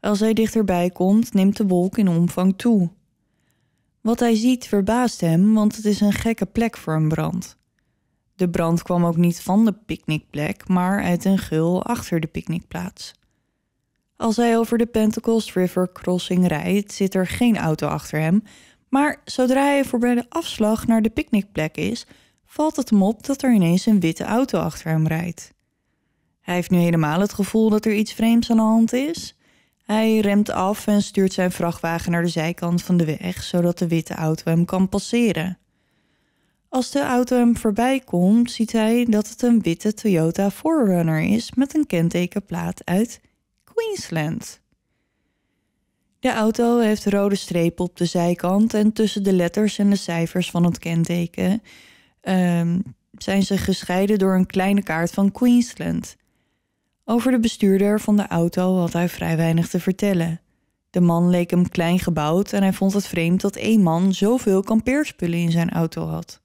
Als hij dichterbij komt, neemt de wolk in omvang toe. Wat hij ziet verbaast hem, want het is een gekke plek voor een brand. De brand kwam ook niet van de picknickplek, maar uit een gul achter de picknickplaats. Als hij over de Pentecost River Crossing rijdt, zit er geen auto achter hem. Maar zodra hij voorbij de afslag naar de picknickplek is, valt het hem op dat er ineens een witte auto achter hem rijdt. Hij heeft nu helemaal het gevoel dat er iets vreemds aan de hand is. Hij remt af en stuurt zijn vrachtwagen naar de zijkant van de weg, zodat de witte auto hem kan passeren. Als de auto hem voorbij komt, ziet hij dat het een witte Toyota Forerunner is met een kentekenplaat uit Queensland. De auto heeft rode strepen op de zijkant en tussen de letters en de cijfers van het kenteken ehm, zijn ze gescheiden door een kleine kaart van Queensland. Over de bestuurder van de auto had hij vrij weinig te vertellen. De man leek hem klein gebouwd en hij vond het vreemd dat één man zoveel kampeerspullen in zijn auto had.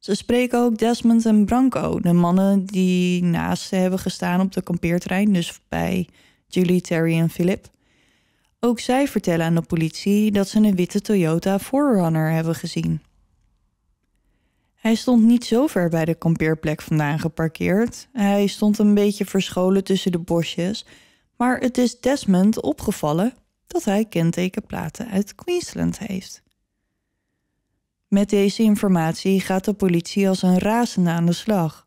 Ze spreken ook Desmond en Branco, de mannen die naast ze hebben gestaan op de kampeerterrein, dus bij Julie, Terry en Philip. Ook zij vertellen aan de politie dat ze een witte Toyota Forerunner hebben gezien. Hij stond niet zo ver bij de kampeerplek vandaan geparkeerd. Hij stond een beetje verscholen tussen de bosjes, maar het is Desmond opgevallen dat hij kentekenplaten uit Queensland heeft. Met deze informatie gaat de politie als een razende aan de slag.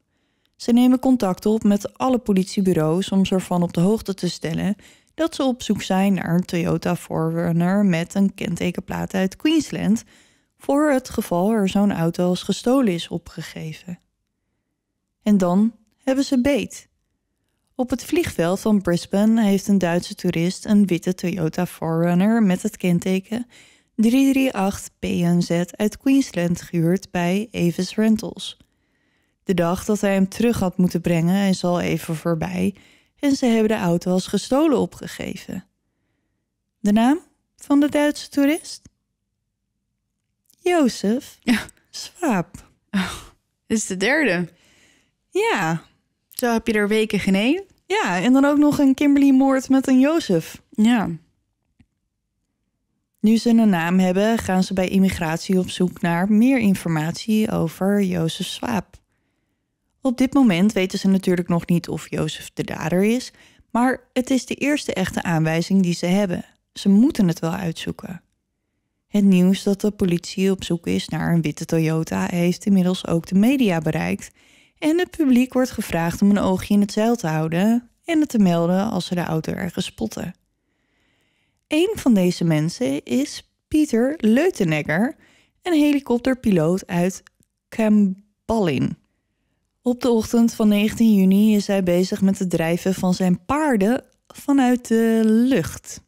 Ze nemen contact op met alle politiebureaus om ze ervan op de hoogte te stellen dat ze op zoek zijn naar een Toyota Forerunner met een kentekenplaat uit Queensland voor het geval er zo'n auto als gestolen is opgegeven. En dan hebben ze beet. Op het vliegveld van Brisbane heeft een Duitse toerist een witte Toyota Forerunner met het kenteken 338 PNZ uit Queensland gehuurd bij Avis Rentals. De dag dat hij hem terug had moeten brengen is al even voorbij en ze hebben de auto als gestolen opgegeven. De naam van de Duitse toerist? Jozef ja. Swaap. Oh, is de derde. Ja. Zo heb je er weken geneen. Ja, en dan ook nog een Kimberly-moord met een Jozef. Ja. Nu ze een naam hebben, gaan ze bij immigratie op zoek naar meer informatie over Jozef Swaap. Op dit moment weten ze natuurlijk nog niet of Jozef de dader is, maar het is de eerste echte aanwijzing die ze hebben. Ze moeten het wel uitzoeken. Het nieuws dat de politie op zoek is naar een witte Toyota heeft inmiddels ook de media bereikt. En het publiek wordt gevraagd om een oogje in het zeil te houden en het te melden als ze de auto ergens spotten. Een van deze mensen is Pieter Leutenegger, een helikopterpiloot uit Campbellin. Op de ochtend van 19 juni is hij bezig met het drijven van zijn paarden vanuit de lucht.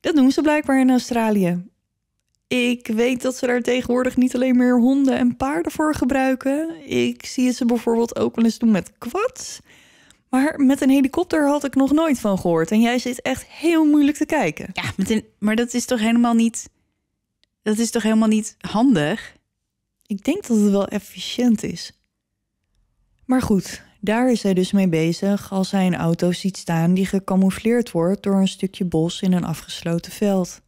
Dat doen ze blijkbaar in Australië. Ik weet dat ze daar tegenwoordig niet alleen meer honden en paarden voor gebruiken. Ik zie het ze bijvoorbeeld ook wel eens doen met kwads. Maar met een helikopter had ik nog nooit van gehoord. En jij zit echt heel moeilijk te kijken. Ja, met een, maar dat is toch helemaal niet. Dat is toch helemaal niet handig? Ik denk dat het wel efficiënt is. Maar goed, daar is hij dus mee bezig als hij een auto ziet staan die gecamoufleerd wordt door een stukje bos in een afgesloten veld.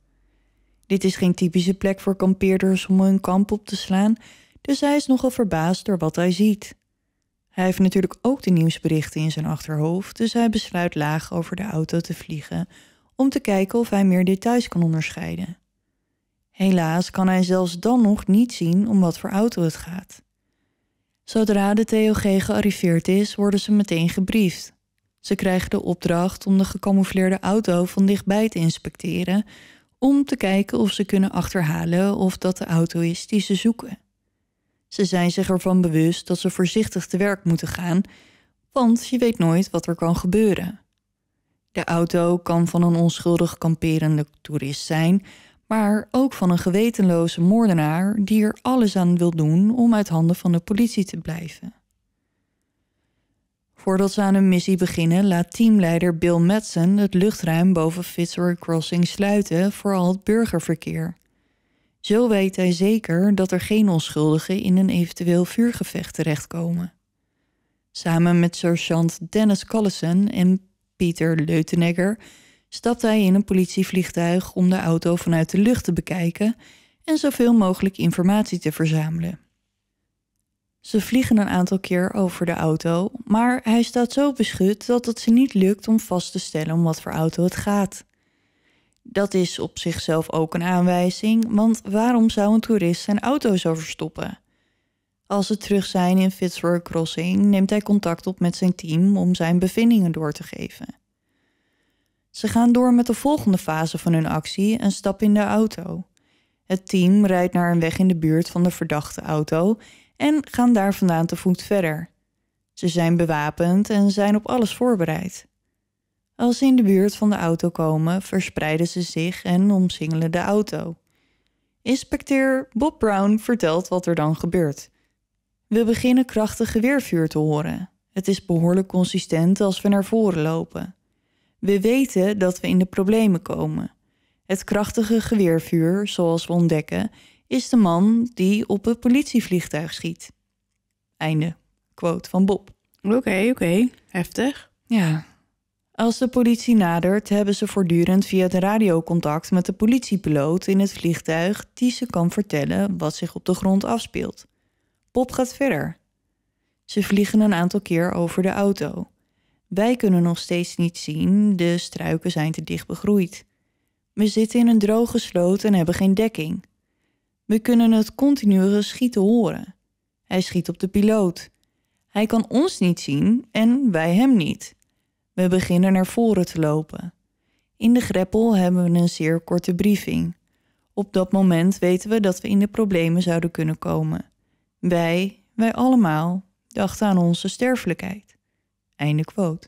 Dit is geen typische plek voor kampeerders om hun kamp op te slaan, dus hij is nogal verbaasd door wat hij ziet. Hij heeft natuurlijk ook de nieuwsberichten in zijn achterhoofd, dus hij besluit laag over de auto te vliegen om te kijken of hij meer details kan onderscheiden. Helaas kan hij zelfs dan nog niet zien om wat voor auto het gaat. Zodra de TOG gearriveerd is, worden ze meteen gebriefd. Ze krijgen de opdracht om de gecamoufleerde auto van dichtbij te inspecteren, om te kijken of ze kunnen achterhalen of dat de auto is die ze zoeken. Ze zijn zich ervan bewust dat ze voorzichtig te werk moeten gaan, want je weet nooit wat er kan gebeuren. De auto kan van een onschuldig kamperende toerist zijn, maar ook van een gewetenloze moordenaar die er alles aan wil doen om uit handen van de politie te blijven. Voordat ze aan hun missie beginnen, laat teamleider Bill Madsen het luchtruim boven Fitzroy Crossing sluiten voor al het burgerverkeer. Zo weet hij zeker dat er geen onschuldigen in een eventueel vuurgevecht terechtkomen. Samen met sergeant Dennis Collison en Pieter Leutenegger stapt hij in een politievliegtuig om de auto vanuit de lucht te bekijken en zoveel mogelijk informatie te verzamelen. Ze vliegen een aantal keer over de auto, maar hij staat zo beschut dat het ze niet lukt om vast te stellen om wat voor auto het gaat. Dat is op zichzelf ook een aanwijzing, want waarom zou een toerist zijn auto zo verstoppen? Als ze terug zijn in Fitzroy Crossing, neemt hij contact op met zijn team om zijn bevindingen door te geven. Ze gaan door met de volgende fase van hun actie en stappen in de auto. Het team rijdt naar een weg in de buurt van de verdachte auto en gaan daar vandaan te voet verder. Ze zijn bewapend en zijn op alles voorbereid. Als ze in de buurt van de auto komen, verspreiden ze zich en omsingelen de auto. Inspecteur Bob Brown vertelt wat er dan gebeurt. We beginnen krachtig geweervuur te horen. Het is behoorlijk consistent als we naar voren lopen. We weten dat we in de problemen komen. Het krachtige geweervuur, zoals we ontdekken, is de man die op het politievliegtuig schiet. Einde. Quote van Bob. Oké, oké. Heftig. Ja, als de politie nadert, hebben ze voortdurend via het radio contact met de politiepiloot in het vliegtuig die ze kan vertellen wat zich op de grond afspeelt. Pop gaat verder. Ze vliegen een aantal keer over de auto. Wij kunnen nog steeds niet zien, de struiken zijn te dicht begroeid. We zitten in een droge sloot en hebben geen dekking. We kunnen het continue schieten horen. Hij schiet op de piloot. Hij kan ons niet zien en wij hem niet. We beginnen naar voren te lopen. In de greppel hebben we een zeer korte briefing. Op dat moment weten we dat we in de problemen zouden kunnen komen. Wij, wij allemaal, dachten aan onze sterfelijkheid. Einde quote.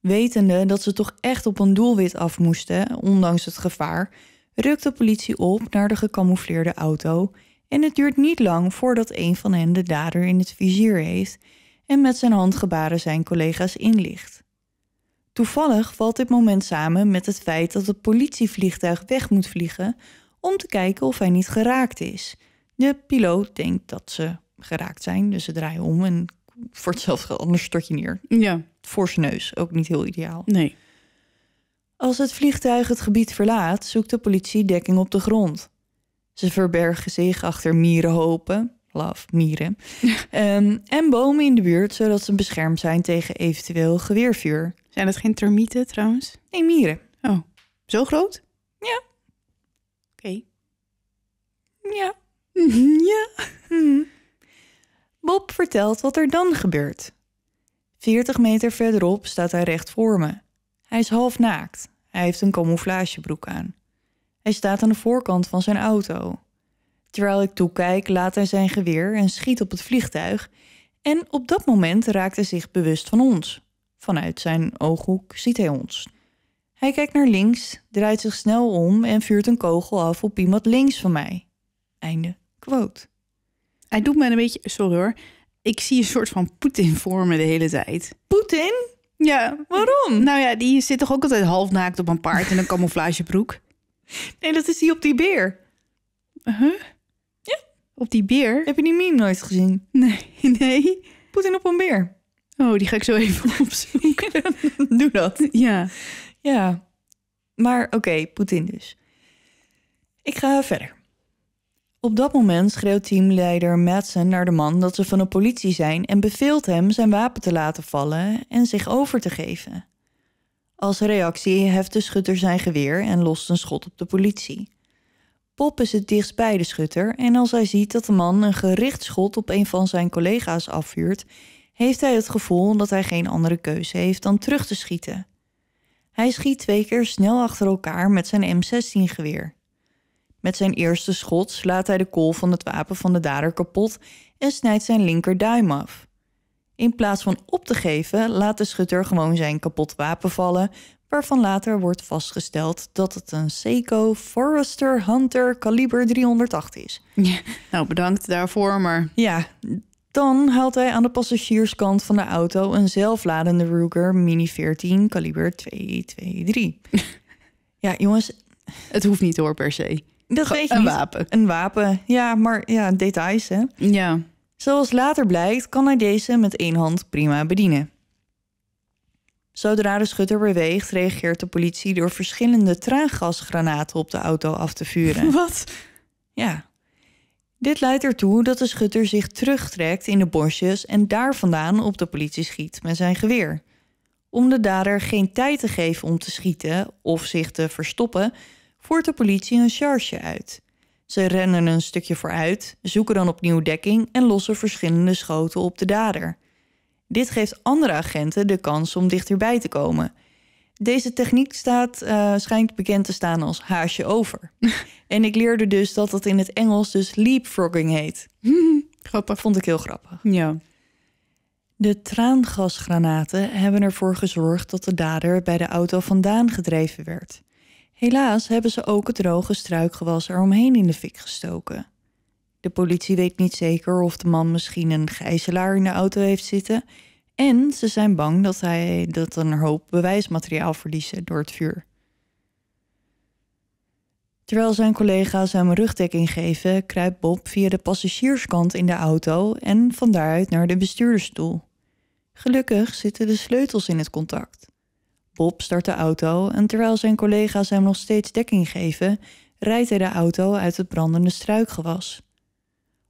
Wetende dat ze toch echt op een doelwit af moesten, ondanks het gevaar, rukt de politie op naar de gecamoufleerde auto en het duurt niet lang voordat een van hen de dader in het vizier heeft en met zijn handgebaren zijn collega's inlicht. Toevallig valt dit moment samen met het feit dat het politievliegtuig weg moet vliegen om te kijken of hij niet geraakt is. De piloot denkt dat ze geraakt zijn, dus ze draaien om en voor hetzelfde anders stort je neer. Ja. Voor zijn neus, ook niet heel ideaal. Nee. Als het vliegtuig het gebied verlaat, zoekt de politie dekking op de grond. Ze verbergen zich achter mierenhopen, love, mieren. Ehm, en bomen in de buurt, zodat ze beschermd zijn tegen eventueel geweervuur. Zijn dat geen termieten trouwens? Nee, mieren. Oh, zo groot? Ja. Oké. Ja. Mhm, ja. Mhm. Bob vertelt wat er dan gebeurt. 40 meter verderop staat hij recht voor me. Hij is half naakt. Hij heeft een camouflagebroek aan. Hij staat aan de voorkant van zijn auto. Terwijl ik toekijk, laat hij zijn geweer en schiet op het vliegtuig. En op dat moment raakt hij zich bewust van ons. Vanuit zijn ooghoek ziet hij ons. Hij kijkt naar links, draait zich snel om en vuurt een kogel af op iemand links van mij. Einde quote. Hij doet mij een beetje, sorry hoor, ik zie een soort van Poetin voor me de hele tijd. Poetin? Ja. Waarom? Nou ja, die zit toch ook altijd halfnaakt op een paard in een camouflagebroek? Nee, dat is die op die beer. Huh? Op die beer? Heb je die meme nooit gezien? Nee, <laughs> nee. Poetin op een beer. Oh, die ga ik zo even <laughs> opzoeken. <laughs> Doe dat. Ja. Ja. Maar oké, okay, Poetin dus. Ik ga verder. Op dat moment schreeuwt teamleider Madsen naar de man dat ze van de politie zijn en beveelt hem zijn wapen te laten vallen en zich over te geven. Als reactie heft de schutter zijn geweer en lost een schot op de politie. Pop is het dichtst bij de schutter en als hij ziet dat de man een gericht schot op een van zijn collega's afvuurt, heeft hij het gevoel dat hij geen andere keuze heeft dan terug te schieten. Hij schiet twee keer snel achter elkaar met zijn M16-geweer. Met zijn eerste schot slaat hij de kool van het wapen van de dader kapot en snijdt zijn linkerduim af. In plaats van op te geven, laat de schutter gewoon zijn kapot wapen vallen, waarvan later wordt vastgesteld dat het een Seiko Forester Hunter kaliber 308 is. nou, bedankt daarvoor, maar... Ja, dan haalt hij aan de passagierskant van de auto een zelfladende Ruger Mini 14 kaliber 223. <laughs> ja, jongens... Het hoeft niet hoor, per se. Dat weet je Een wapen. Een wapen, ja, maar ja, details hè. Ja. Zoals later blijkt, kan hij deze met één hand prima bedienen. Zodra de schutter beweegt, reageert de politie door verschillende traangasgranaten op de auto af te vuren. <laughs> Wat? Ja. Dit leidt ertoe dat de schutter zich terugtrekt in de bosjes en daar vandaan op de politie schiet met zijn geweer. Om de dader geen tijd te geven om te schieten of zich te verstoppen, voert de politie een charge uit. Ze rennen een stukje vooruit, zoeken dan opnieuw dekking en lossen verschillende schoten op de dader. Dit geeft andere agenten de kans om dichterbij te komen. Deze techniek staat, uh, schijnt bekend te staan als haasje over. <laughs> en ik leerde dus dat dat in het Engels dus leapfrogging heet. <laughs> grappig. Vond ik heel grappig. Ja. De traangasgranaten hebben ervoor gezorgd dat de dader bij de auto vandaan gedreven werd. Helaas hebben ze ook het droge struikgewas eromheen in de fik gestoken. De politie weet niet zeker of de man misschien een gijzelaar in de auto heeft zitten. En ze zijn bang dat hij dat een hoop bewijsmateriaal verliezen door het vuur. Terwijl zijn collega's hem rugdekking geven, kruipt Bob via de passagierskant in de auto en van daaruit naar de bestuurdersstoel. Gelukkig zitten de sleutels in het contact. Bob start de auto en terwijl zijn collega's hem nog steeds dekking geven, rijdt hij de auto uit het brandende struikgewas.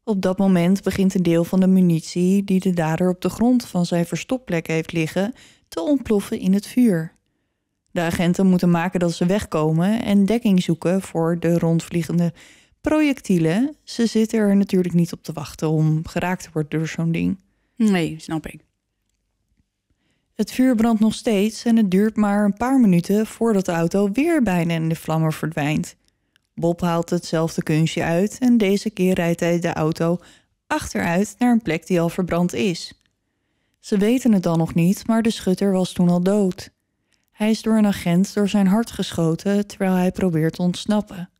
Op dat moment begint een deel van de munitie die de dader op de grond van zijn verstopplek heeft liggen te ontploffen in het vuur. De agenten moeten maken dat ze wegkomen en dekking zoeken voor de rondvliegende projectielen. Ze zitten er natuurlijk niet op te wachten om geraakt te worden door zo'n ding. Nee, snap ik. Het vuur brandt nog steeds en het duurt maar een paar minuten voordat de auto weer bijna in de vlammen verdwijnt. Bob haalt hetzelfde kunstje uit en deze keer rijdt hij de auto achteruit naar een plek die al verbrand is. Ze weten het dan nog niet, maar de schutter was toen al dood. Hij is door een agent door zijn hart geschoten terwijl hij probeert te ontsnappen.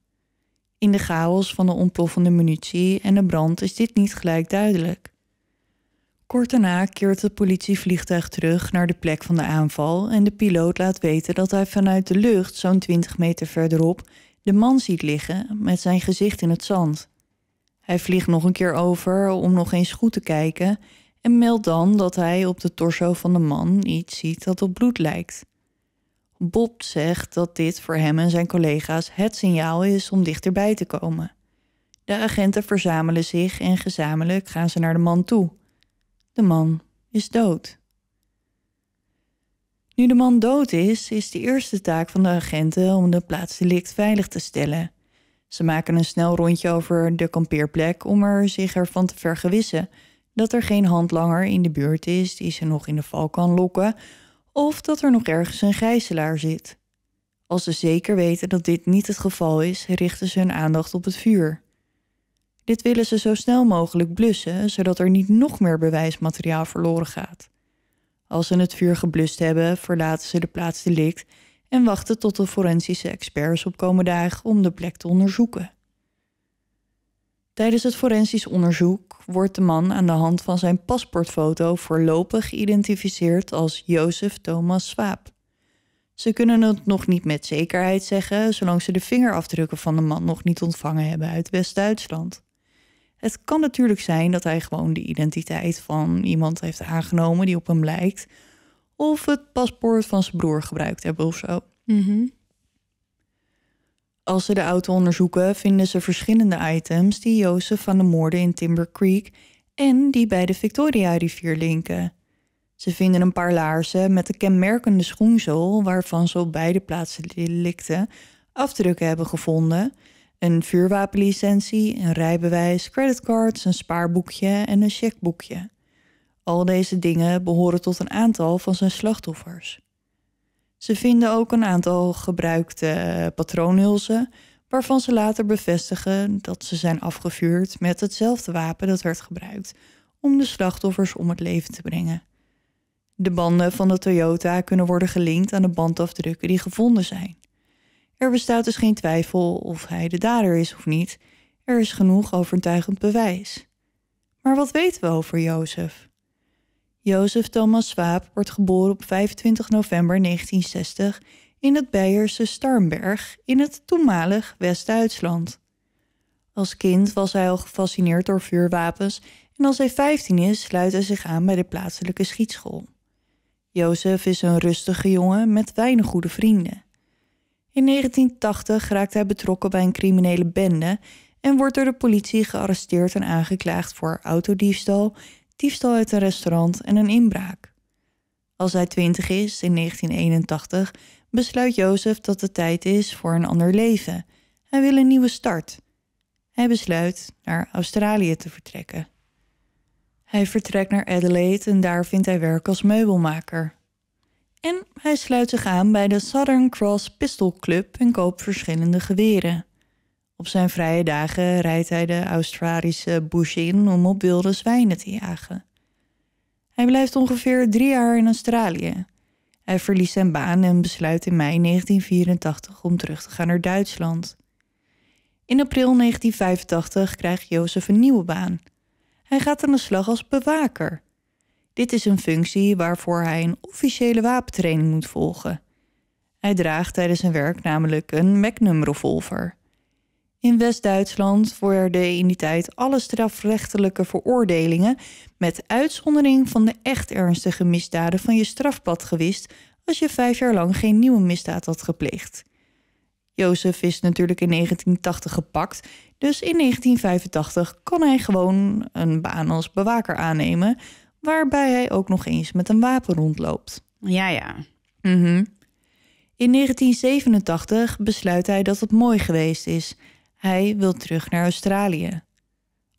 In de chaos van de ontploffende munitie en de brand is dit niet gelijk duidelijk. Kort daarna keert het politievliegtuig terug naar de plek van de aanval en de piloot laat weten dat hij vanuit de lucht, zo'n 20 meter verderop, de man ziet liggen met zijn gezicht in het zand. Hij vliegt nog een keer over om nog eens goed te kijken en meldt dan dat hij op de torso van de man iets ziet dat op bloed lijkt. Bob zegt dat dit voor hem en zijn collega's het signaal is om dichterbij te komen. De agenten verzamelen zich en gezamenlijk gaan ze naar de man toe. De man is dood. Nu de man dood is, is de eerste taak van de agenten om de plaats plaatsdelict veilig te stellen. Ze maken een snel rondje over de kampeerplek om er zich ervan te vergewissen dat er geen handlanger in de buurt is die ze nog in de val kan lokken of dat er nog ergens een gijzelaar zit. Als ze zeker weten dat dit niet het geval is, richten ze hun aandacht op het vuur. Dit willen ze zo snel mogelijk blussen, zodat er niet nog meer bewijsmateriaal verloren gaat. Als ze het vuur geblust hebben, verlaten ze de plaats delict en wachten tot de forensische experts op komen dagen om de plek te onderzoeken. Tijdens het forensisch onderzoek wordt de man aan de hand van zijn paspoortfoto voorlopig geïdentificeerd als Jozef Thomas Swaap. Ze kunnen het nog niet met zekerheid zeggen, zolang ze de vingerafdrukken van de man nog niet ontvangen hebben uit West-Duitsland. Het kan natuurlijk zijn dat hij gewoon de identiteit van iemand heeft aangenomen die op hem lijkt. Of het paspoort van zijn broer gebruikt hebben of zo. Mhm. Als ze de auto onderzoeken, vinden ze verschillende items die Jozef van de moorden in Timber Creek en die bij de Victoria-rivier linken. Ze vinden een paar laarzen met de kenmerkende schoenzool waarvan ze op beide plaatsen delicten afdrukken hebben gevonden een vuurwapenlicentie, een rijbewijs, creditcards, een spaarboekje en een chequeboekje. Al deze dingen behoren tot een aantal van zijn slachtoffers. Ze vinden ook een aantal gebruikte patroonhulzen, waarvan ze later bevestigen dat ze zijn afgevuurd met hetzelfde wapen dat werd gebruikt om de slachtoffers om het leven te brengen. De banden van de Toyota kunnen worden gelinkt aan de bandafdrukken die gevonden zijn. Er bestaat dus geen twijfel of hij de dader is of niet. Er is genoeg overtuigend bewijs. Maar wat weten we over Jozef? Jozef Thomas Swaap wordt geboren op 25 november 1960 in het Beierse Starnberg in het toenmalig West-Duitsland. Als kind was hij al gefascineerd door vuurwapens en als hij 15 is sluit hij zich aan bij de plaatselijke schietschool. Jozef is een rustige jongen met weinig goede vrienden. In 1980 raakt hij betrokken bij een criminele bende en wordt door de politie gearresteerd en aangeklaagd voor autodiefstal, diefstal uit een restaurant en een inbraak. Als hij 20 is, in 1981, besluit Jozef dat het tijd is voor een ander leven. Hij wil een nieuwe start. Hij besluit naar Australië te vertrekken. Hij vertrekt naar Adelaide en daar vindt hij werk als meubelmaker. En hij sluit zich aan bij de Southern Cross Pistol Club en koopt verschillende geweren. Op zijn vrije dagen rijdt hij de Australische bush in om op wilde zwijnen te jagen. Hij blijft ongeveer drie jaar in Australië. Hij verliest zijn baan en besluit in mei 1984 om terug te gaan naar Duitsland. In april 1985 krijgt Jozef een nieuwe baan. Hij gaat aan de slag als bewaker. Dit is een functie waarvoor hij een officiële wapentraining moet volgen. Hij draagt tijdens zijn werk namelijk een Magnum revolver. In West-Duitsland worden in die tijd alle strafrechtelijke veroordelingen, met uitzondering van de echt ernstige misdaden, van je strafpad gewist als je vijf jaar lang geen nieuwe misdaad had gepleegd. Jozef is natuurlijk in 1980 gepakt, dus in 1985 kon hij gewoon een baan als bewaker aannemen, waarbij hij ook nog eens met een wapen rondloopt. Ja, ja. Mhm. In 1987 besluit hij dat het mooi geweest is. Hij wil terug naar Australië.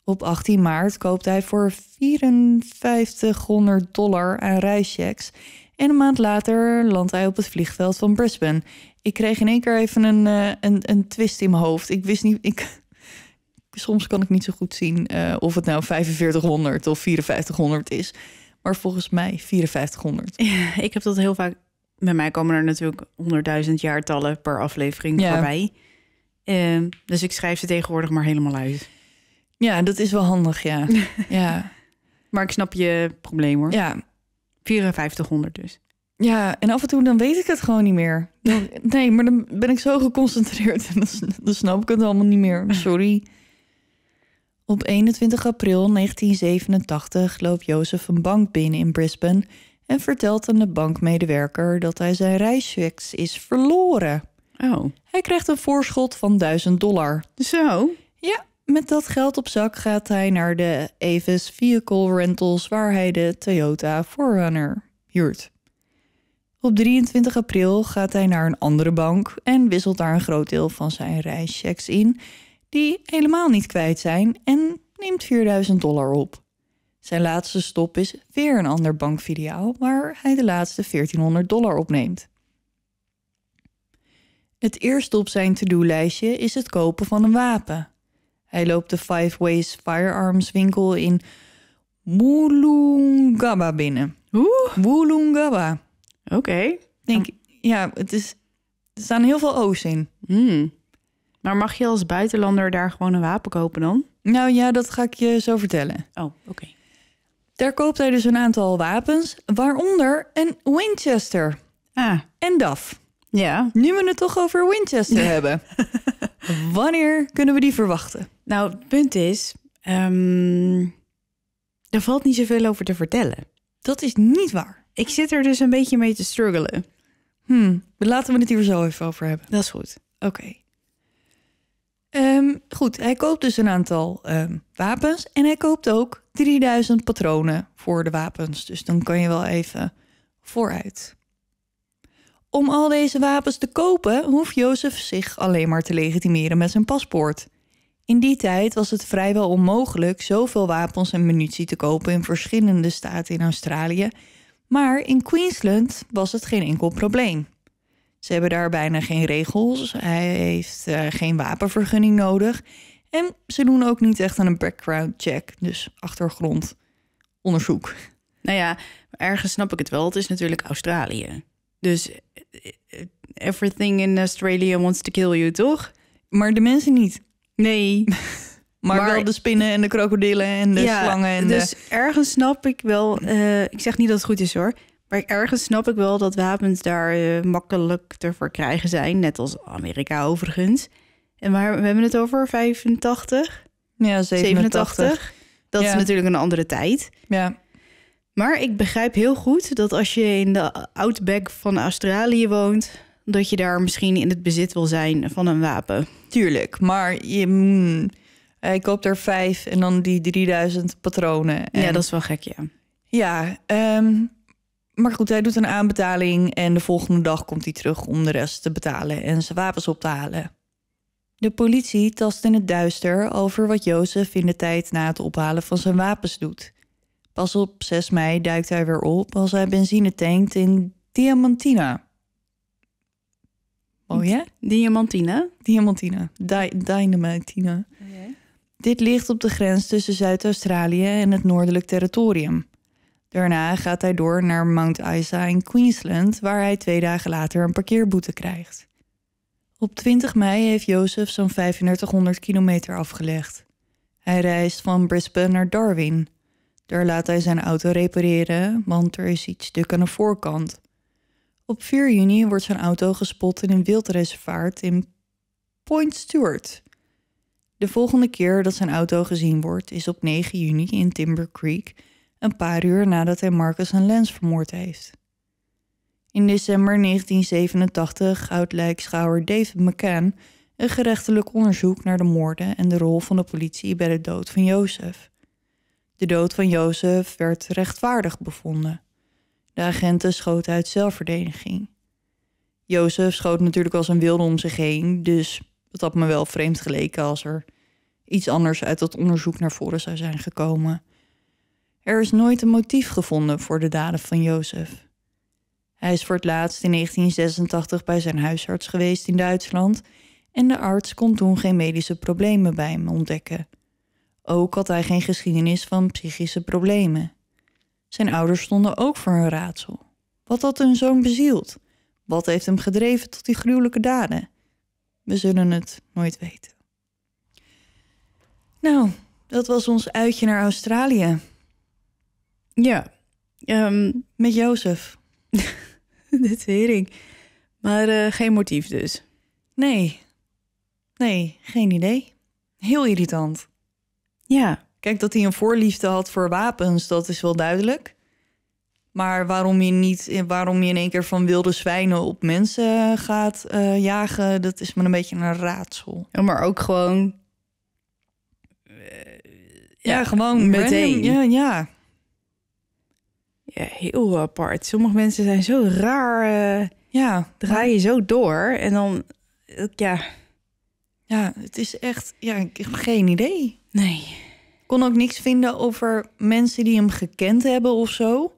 Op 18 maart koopt hij voor 5400 dollar aan reischecks. En een maand later landt hij op het vliegveld van Brisbane. Ik kreeg in één keer even een, eh, een, een twist in mijn hoofd. Ik wist niet. Ik, Soms kan ik niet zo goed zien eh, of het nou 4500 of 5400 is. Maar volgens mij 5400. ik heb dat heel vaak. Bij mij komen er natuurlijk 100.000 jaartallen per aflevering ja. voorbij. Ehm, dus ik schrijf ze tegenwoordig maar helemaal uit. Ja, dat is wel handig, ja. <laughs> ja. Maar ik snap je probleem hoor. Ja. 5400 dus. Ja, en af en toe dan weet ik het gewoon niet meer. <laughs> Nee, maar dan ben ik zo geconcentreerd en dan snap ik het allemaal niet meer. <laughs> Sorry. Op 21 april 1987 loopt Jozef een bank binnen in Brisbane en vertelt aan de bankmedewerker dat hij zijn reischecks is verloren. Oh. Hij krijgt een voorschot van 1000 dollar. Zo? Ja, met dat geld op zak gaat hij naar de Avis Vehicle Rentals waar hij de Toyota Forerunner huurt. Op 23 april gaat hij naar een andere bank en wisselt daar een groot deel van zijn reischecks in die helemaal niet kwijt zijn en neemt 4000 dollar op. Zijn laatste stop is weer een ander bankfiliaal waar hij de laatste 1400 dollar opneemt. Het eerste op zijn to-do-lijstje is het kopen van een wapen. Hij loopt de Five Ways Firearms winkel in Woolungaba binnen. Oeh. Oké. Denk, ja, het is, er staan heel veel O's in. Mm. Maar mag je als buitenlander daar gewoon een wapen kopen dan? Nou ja, dat ga ik je zo vertellen. Oh, oké. Daar koopt hij dus een aantal wapens, waaronder een Winchester. Ah. En DAF. Ja. Nu we het toch over Winchester <laughs> hebben. Wanneer kunnen we die verwachten? Nou, het punt is, um, er valt niet zoveel over te vertellen. Dat is niet waar. Ik zit er dus een beetje mee te struggelen. Hmm, laten we het hier zo even over hebben. Dat is goed. Oké. Ehm, goed, hij koopt dus een aantal ehm, wapens en hij koopt ook 3000 patronen voor de wapens. Dus dan kan je wel even vooruit. Om al deze wapens te kopen hoeft Jozef zich alleen maar te legitimeren met zijn paspoort. In die tijd was het vrijwel onmogelijk zoveel wapens en munitie te kopen in verschillende staten in Australië, maar in Queensland was het geen enkel probleem. Ze hebben daar bijna geen regels. Hij heeft eh, geen wapenvergunning nodig. En ze doen ook niet echt aan een background check, dus achtergrondonderzoek. Nou ja, ergens snap ik het wel. Het is natuurlijk Australië. Dus eh, eh, everything in Australia wants to kill you, toch? Maar de mensen niet. Nee. <laughs> maar, wel de spinnen en de krokodillen en de slangen. En dus ergens snap ik wel. ik zeg niet dat het goed is hoor. Maar ergens snap ik wel dat wapens daar eh, makkelijk te verkrijgen zijn. Net als Amerika overigens. En waar we hebben het over? 85? Ja, 87. Dat is natuurlijk een andere tijd. Ja. Maar ik begrijp heel goed dat als je in de outback van Australië woont, dat je daar misschien in het bezit wil zijn van een wapen. Tuurlijk, maar je, hmm, eh, ik koop er vijf en dan die 3000 patronen. En... Ja, dat is wel gek, ja. Ja, ehm, maar goed, hij doet een aanbetaling en de volgende dag komt hij terug om de rest te betalen en zijn wapens op te halen. De politie tast in het duister over wat Jozef in de tijd na het ophalen van zijn wapens doet. Pas op 6 mei duikt hij weer op als hij benzine tankt in Diamantina. Oh ja? Diamantina? Diamantina. Di Dynamitina. Oh Dit ligt op de grens tussen Zuid-Australië en het noordelijk territorium. Daarna gaat hij door naar Mount Isa in Queensland, waar hij twee dagen later een parkeerboete krijgt. Op 20 mei heeft Jozef zo'n 3500 kilometer afgelegd. Hij reist van Brisbane naar Darwin. Daar laat hij zijn auto repareren, want er is iets stuk aan de voorkant. Op 4 juni wordt zijn auto gespot in een wildreservaat in Point Stewart. De volgende keer dat zijn auto gezien wordt is op 9 juni in Timber Creek een paar uur nadat hij Marcus en Lens vermoord heeft. In december 1987 houdt lijkschouwer David McCann een gerechtelijk onderzoek naar de moorden en de rol van de politie bij de dood van Jozef. De dood van Jozef werd rechtvaardig bevonden. De agenten schoten uit zelfverdediging. Jozef schoot natuurlijk als een wilde om zich heen, dus het had me wel vreemd geleken als er iets anders uit dat onderzoek naar voren zou zijn gekomen. Er is nooit een motief gevonden voor de daden van Jozef. Hij is voor het laatst in 1986 bij zijn huisarts geweest in Duitsland en de arts kon toen geen medische problemen bij hem ontdekken. Ook had hij geen geschiedenis van psychische problemen. Zijn ouders stonden ook voor een raadsel. Wat had hun zoon bezield? Wat heeft hem gedreven tot die gruwelijke daden? We zullen het nooit weten. Nou, dat was ons uitje naar Australië. Ja, ehm, met Jozef. <laughs> Dit hering. Maar eh, geen motief dus. Nee. Nee, geen idee. Heel irritant. Ja. Kijk, dat hij een voorliefde had voor wapens, dat is wel duidelijk. Maar waarom je niet, eh, waarom je in één keer van wilde zwijnen op mensen eh, gaat jagen, dat is me een beetje een raadsel. Ja, maar ook gewoon. ja, gewoon meteen. ja, ja ja, heel eh, apart. Sommige mensen zijn zo raar. Eh, ja, draai je zo door en dan, eh, ja. Ja, het is echt, ja, ik heb geen idee. Nee. Kon ook niks vinden over mensen die hem gekend hebben of zo.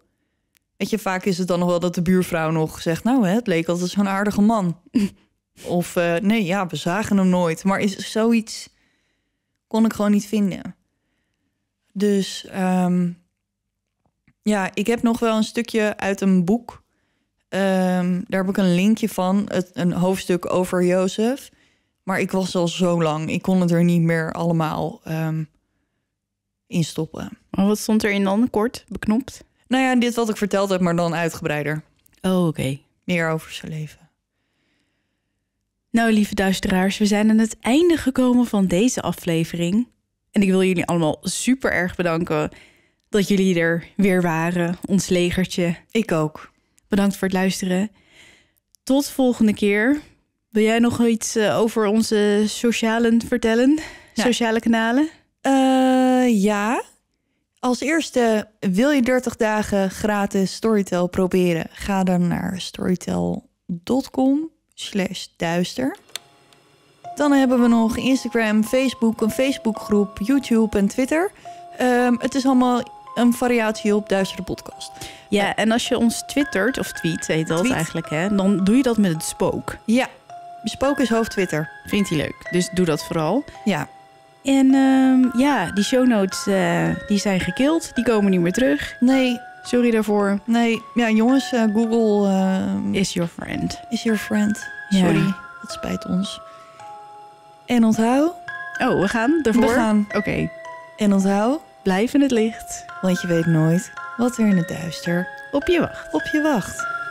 Weet je, vaak is het dan nog wel dat de buurvrouw nog zegt, nou, hè, het leek altijd zo'n aardige man. <laughs> of nee, ja, we zagen hem nooit. Maar is zoiets kon ik gewoon niet vinden. Dus um, ja, ik heb nog wel een stukje uit een boek. Ehm, daar heb ik een linkje van, het, een hoofdstuk over Jozef. Maar ik was al zo lang, ik kon het er niet meer allemaal um, in stoppen. Maar wat stond erin dan, kort, beknopt? Nou ja, dit wat ik verteld heb, maar dan uitgebreider. Oh, oké. Meer over zijn leven. Nou, lieve duisteraars, we zijn aan het einde gekomen van deze aflevering. En ik wil jullie allemaal super erg bedanken dat jullie er weer waren. Ons legertje. Ik ook. Bedankt voor het luisteren. Tot volgende keer. Wil jij nog iets eh, over onze socialen vertellen? Sociale kanalen? Eh, ja. Als eerste, wil je 30 dagen gratis Storytel proberen? Ga dan naar storytel.com slash duister. Dan hebben we nog Instagram, Facebook, een Facebookgroep, YouTube en Twitter. Ehm, het is allemaal een variatie op Duistere Podcast. Ja, eh, en als je ons twittert, of tweet heet dat eigenlijk, hè, dan doe je dat met het spook. Ja, spook is hoofd Twitter. Vindt hij leuk, dus doe dat vooral. Ja. En ehm, ja, die show notes eh, die zijn gekild, die komen niet meer terug. Nee, Sorry daarvoor. Nee, ja, jongens, eh, Google. Ehm, is your friend. Is your friend. Sorry, ja. dat spijt ons. En onthoud. Oh, we gaan ervoor. We gaan. Oké. En onthoud. Blijf in het licht. Want je weet nooit wat er in het duister op je wacht. Op je wacht.